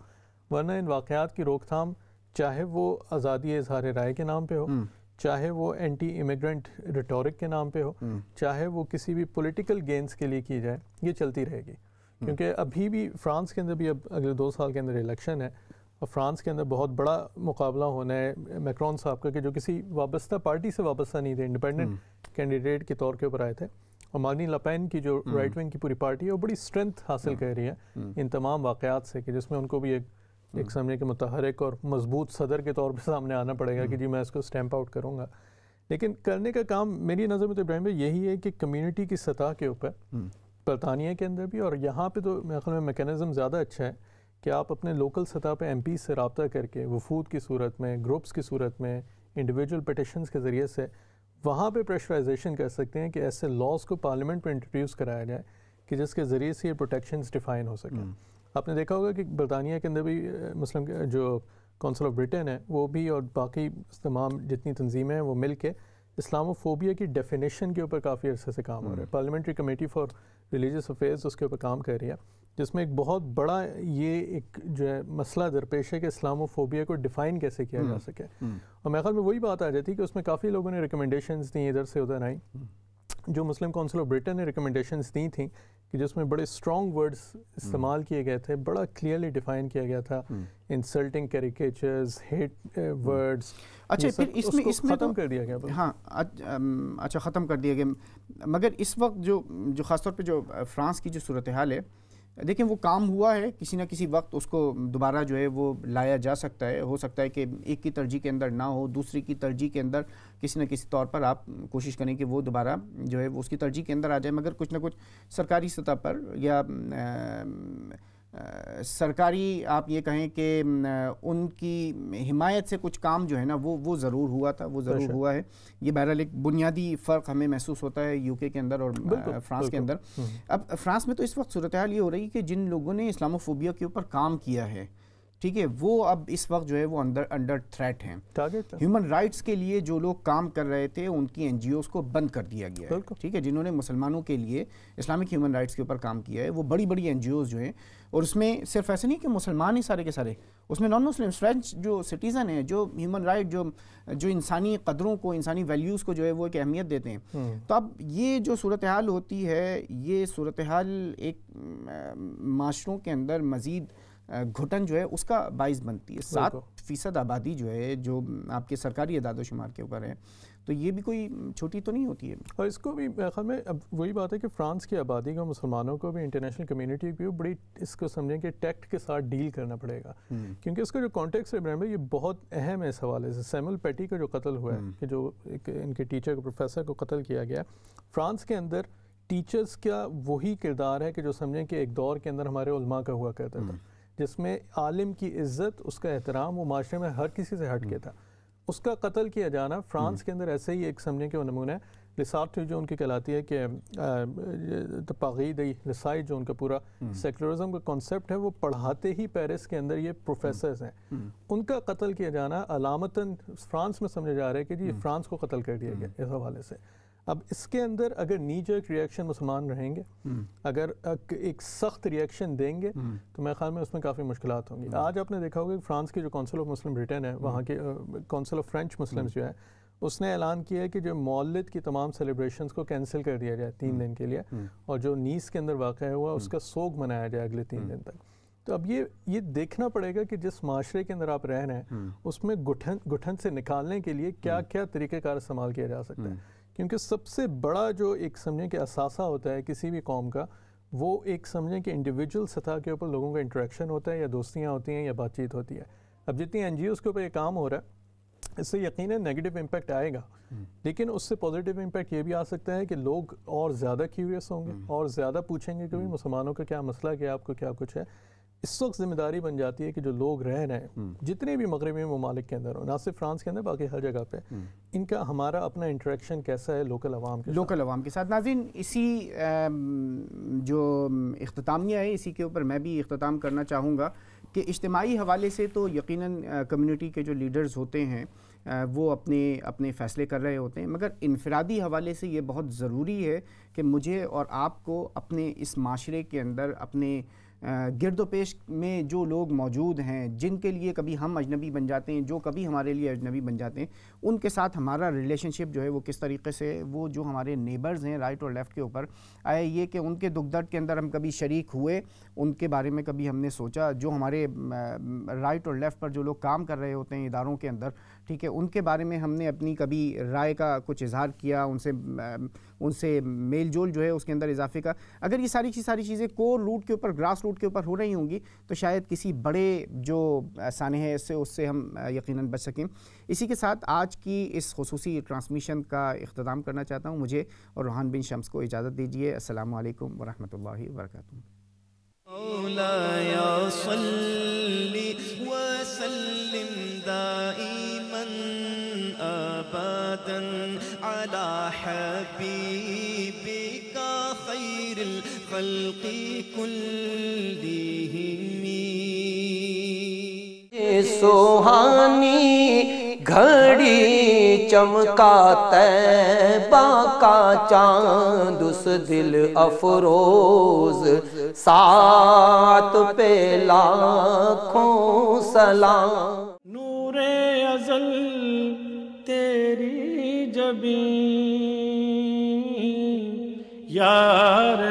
वरना इन वाक़ात की रोकथाम चाहे वो आज़ादी इजहार राय के नाम पे हो हम्म। चाहे वो एंटी इमिग्रेंट रिटोरिक के नाम पे हो हम्म। चाहे वो किसी भी पॉलिटिकल गेंस के लिए की जाए ये चलती रहेगी हम्म। क्योंकि अभी भी फ्रांस के अंदर भी अब अगले दो साल के अंदर इलेक्शन है और फ्रांस के अंदर बहुत बड़ा मुकाबला होना है मैक्रॉन साहब का कि जो किसी वाबस्ता पार्टी से वाबस्ता नहीं थे इंडिपेंडेंट कैंडिडेट के तौर के ऊपर आए थे और मानी लपेन की जो राइट विंग की पूरी पार्टी है वो बड़ी स्ट्रेंथ हासिल कर रही है इन तमाम वाकयात से कि जिसमें उनको भी एक एक हम्म। सामने के मतहरक और मजबूत सदर के तौर पर सामने आना पड़ेगा कि हम्म। जी मैं इसको स्टैंप आउट करूँगा लेकिन करने का काम मेरी नज़र में तो इब्राहिम भाई यही है कि कम्यूनिटी की सतह के ऊपर हम्म। बरतानिया के अंदर भी और यहाँ पर तो मेरे ख्याल में मेकनिज़म ज़्यादा अच्छा है कि आप अपने लोकल सतह पर एम पी से रबता करके वफूद की सूरत में ग्रुप्स की सूरत में इंडिविजुअल पटिशन के ज़रिए से वहाँ पर प्रेशराइजेशन कर सकते हैं कि ऐसे लॉज को पार्लियामेंट पर इंट्रोड्यूस कराया जाए कि जिसके ज़रिए से ये प्रोटेक्शन डिफ़ाइन हो सकें आपने देखा होगा कि बरतानिया के अंदर भी मुस्लिम जो कौंसिल ऑफ ब्रिटेन है वो भी और बाकी तमाम जितनी तंजीमें हैं वो मिल के इस्लामोफोबिया की डेफिनेशन के ऊपर काफ़ी अर्से से काम हो रहा है parliamentary committee for religious affairs उसके ऊपर काम कर रही है जिसमें एक बहुत बड़ा ये एक जो है मसला दरपेश है कि इस्लामोफोबिया को डिफ़ाइन कैसे किया जा हम्म। सके हम्म। और मेरे ख्याल में वही बात आ जाती है कि उसमें काफ़ी लोगों ने रिकमेंडेशन दी इधर से उधर आई हम्म। जो मुस्लिम काउंसिल ऑफ ब्रिटेन ने रिकमेंडेशन दी थी कि जिसमें बड़े स्ट्रॉन्ग हम्म। वर्ड्स इस्तेमाल किए गए थे बड़ा क्लियरली डिफाइन किया गया था इंसल्टिंग कैरिकेचर्स हेट वर्ड्स अच्छा फिर इसमें इसमें ख़त्म तो कर दिया गया हाँ अच्छा ख़त्म कर दिया गया मगर इस वक्त जो जो ख़ासतौर पे जो फ्रांस की जो सूरत हाल है देखिए वो काम हुआ है किसी ना किसी वक्त उसको दोबारा जो है वो लाया जा सकता है हो सकता है कि एक की तरजीह के अंदर ना हो दूसरी की तरजीह के अंदर किसी न किसी तौर पर आप कोशिश करें कि वो दोबारा जो है वो उसकी तरजीह के अंदर आ जाए मगर कुछ ना कुछ सरकारी सतह पर या आ, सरकारी आप ये कहें कि उनकी हिमायत से कुछ काम जो है ना वो वो ज़रूर हुआ था वो ज़रूर हुआ है ये बहरहाल एक बुनियादी फ़र्क हमें महसूस होता है यूके के अंदर और आ, फ्रांस के अंदर हम्म। अब फ्रांस में तो इस वक्त सूरत हाल ये हो रही है कि जिन लोगों ने इस्लामोफोबिया के ऊपर काम किया है ठीक है वो अब इस वक्त जो है वो अंदर अंडर थ्रेट हैं ह्यूमन राइट्स के लिए जो लोग काम कर रहे थे उनकी एन को बंद कर दिया गया है ठीक है जिन्होंने मुसलमानों के लिए इस्लामिक ह्यूमन राइट्स के ऊपर काम किया है वो बड़ी बड़ी एन जो हैं और उसमें सिर्फ ऐसे नहीं कि मुसलमान ही सारे के सारे उसमें नॉन मुस्लिम फ्रेंच जो सिटीज़न हैं जो ह्यूमन राइट जो जो इंसानी कदरों को इंसानी वैल्यूज़ को जो है वो एक अहमियत देते हैं हम्म। तो अब ये जो सूरत हाल होती है ये सूरत हाल एक माशरों के अंदर मज़ीद घुटन जो है उसका बाइस बनती है सात फीसद आबादी जो है जो आपके सरकारी अदादोशुमार के ऊपर है तो ये भी कोई छोटी तो नहीं होती है और इसको भी ख्याल में अब वही बात है कि फ्रांस की आबादी को मुसलमानों को भी इंटरनेशनल कम्युनिटी को बड़ी इसको समझें कि टैक्ट के साथ डील करना पड़ेगा हम्म। क्योंकि इसका जो कॉन्टेक्स है ब्रह्म ये बहुत अहम है इस हवाले से सैमुअल पेटी का जो कत्ल हुआ है हम्म। कि जो एक इनके टीचर को प्रोफेसर को कत्ल किया गया फ्रांस के अंदर टीचर्स का वही किरदार है कि जो समझें कि एक दौर के अंदर हमारे उलमा का हुआ करता था हम्म। जिसमें आलिम की इज्जत उसका एहतराम वो माशरे में हर किसी से हट के हम्म। था उसका कत्ल किया जाना फ्रांस हम्म। के अंदर ऐसे ही एक समझने के नमूना है लिसार्ट जो उनकी कहलाती है कि पागीद लिसाई जो उनका पूरा हम्म। सेकुलरिज्म का कॉन्सेप्ट है वो पढ़ाते ही पेरिस के अंदर ये प्रोफेसर्स हैं उनका कत्ल किया जाना अलामतन फ्रांस में समझा जा रहा है कि जी फ्रांस को कत्ल कर दिया गया इस हवाले से अब इसके अंदर अगर नीचे एक रिएक्शन मुसलमान रहेंगे हम्म। अगर एक सख्त रिएक्शन देंगे हम्म। तो मेरे ख्याल में उसमें काफ़ी मुश्किल होंगी हम्म। आज आपने देखा होगा कि फ्रांस की जो काउंसिल ऑफ मुस्लिम ब्रिटेन है वहाँ के कौंसिल ऑफ फ्रेंच मुस्लिम्स जो है उसने ऐलान किया है कि जो मौलद की तमाम सेलिब्रेशंस को कैंसिल कर दिया जाए तीन दिन के लिए और जो नीस के अंदर वाक़ हुआ उसका सोग मनाया जाए अगले तीन दिन तक तो अब ये ये देखना पड़ेगा कि जिस माशरे के अंदर आप रह रहे हैं उसमें गुठन गुठन से निकालने के लिए क्या क्या तरीक़ेकार इस्तेमाल किया जा सकता है क्योंकि सबसे बड़ा जो एक समझें कि असासा होता है किसी भी कौम का वो एक समझें कि इंडिविजुअल सतह के ऊपर लोगों का इंटरेक्शन होता है या दोस्तियाँ होती हैं या बातचीत होती है अब जितनी एन जी के ऊपर ये काम हो रहा है इससे यकीन है नेगेटिव इम्पैक्ट आएगा हम्म। लेकिन उससे पॉजिटिव इम्पैक्ट ये भी आ सकता है कि लोग और ज़्यादा क्यूरियस होंगे हम्म। और ज़्यादा पूछेंगे कि भाई हम्म। मुसलमानों का क्या मसला क्या आपको क्या कुछ है इस वक्त जिम्मेदारी बन जाती है कि जो लोग रह रहे हैं हम्म। जितने भी मगरबी ममालिक के अंदर हो ना सिर्फ फ्रांस के अंदर बाकी हर जगह पे हम्म। इनका हमारा अपना इंटरेक्शन कैसा है लोकल अवाम के लोकल आवाम के साथ नाजिन इसी जो अख्तामिया है इसी के ऊपर मैं भी अख्ताम करना चाहूँगा कि इज्तमाही हवाले से तो यकीन कम्यूनिटी के जो लीडर्स होते हैं वो अपने अपने फ़ैसले कर रहे होते हैं मगर इनफरादी हवाले से ये बहुत ज़रूरी है कि मुझे और आपको अपने इस माशरे के अंदर अपने गिरदो पेश में जो लोग मौजूद हैं जिनके लिए कभी हम अजनबी बन जाते हैं जो कभी हमारे लिए अजनबी बन जाते हैं उनके साथ हमारा रिलेशनशिप जो है वो किस तरीके से वो जो हमारे नेबर्स हैं राइट और लेफ़्ट के ऊपर आए ये कि उनके दुख दर्द के अंदर हम कभी शरीक हुए उनके बारे में कभी हमने सोचा जो हमारे राइट और लेफ़्ट पर जो लोग काम कर रहे होते हैं इदारों के अंदर ठीक है उनके बारे में हमने अपनी कभी राय का कुछ इजहार किया उनसे उनसे मेल जोल जो है उसके अंदर इजाफे का अगर ये सारी चीज़ सारी चीज़ें कोर रूट के ऊपर ग्रास रूट के ऊपर हो रही होंगी तो शायद किसी बड़े जो साने है इससे उससे हम यकीन बच सकें इसी के साथ आज की इस खसूस ट्रांसमिशन का अख्ताम करना चाहता हूँ मुझे और रूहान बिन शम्स को इजाज़त दीजिए असल वरहमत वरक अबदन अला हबीबिका खैर खल्की कुल्लिहिमी सुहानी घड़ी चमका तैबा का चांद उस दिल अफरोज सात पे लाखों सलाम तेरी जबी यार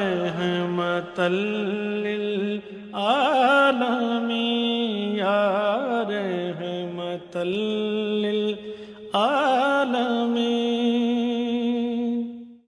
मतल आलमी यार मतल आलमी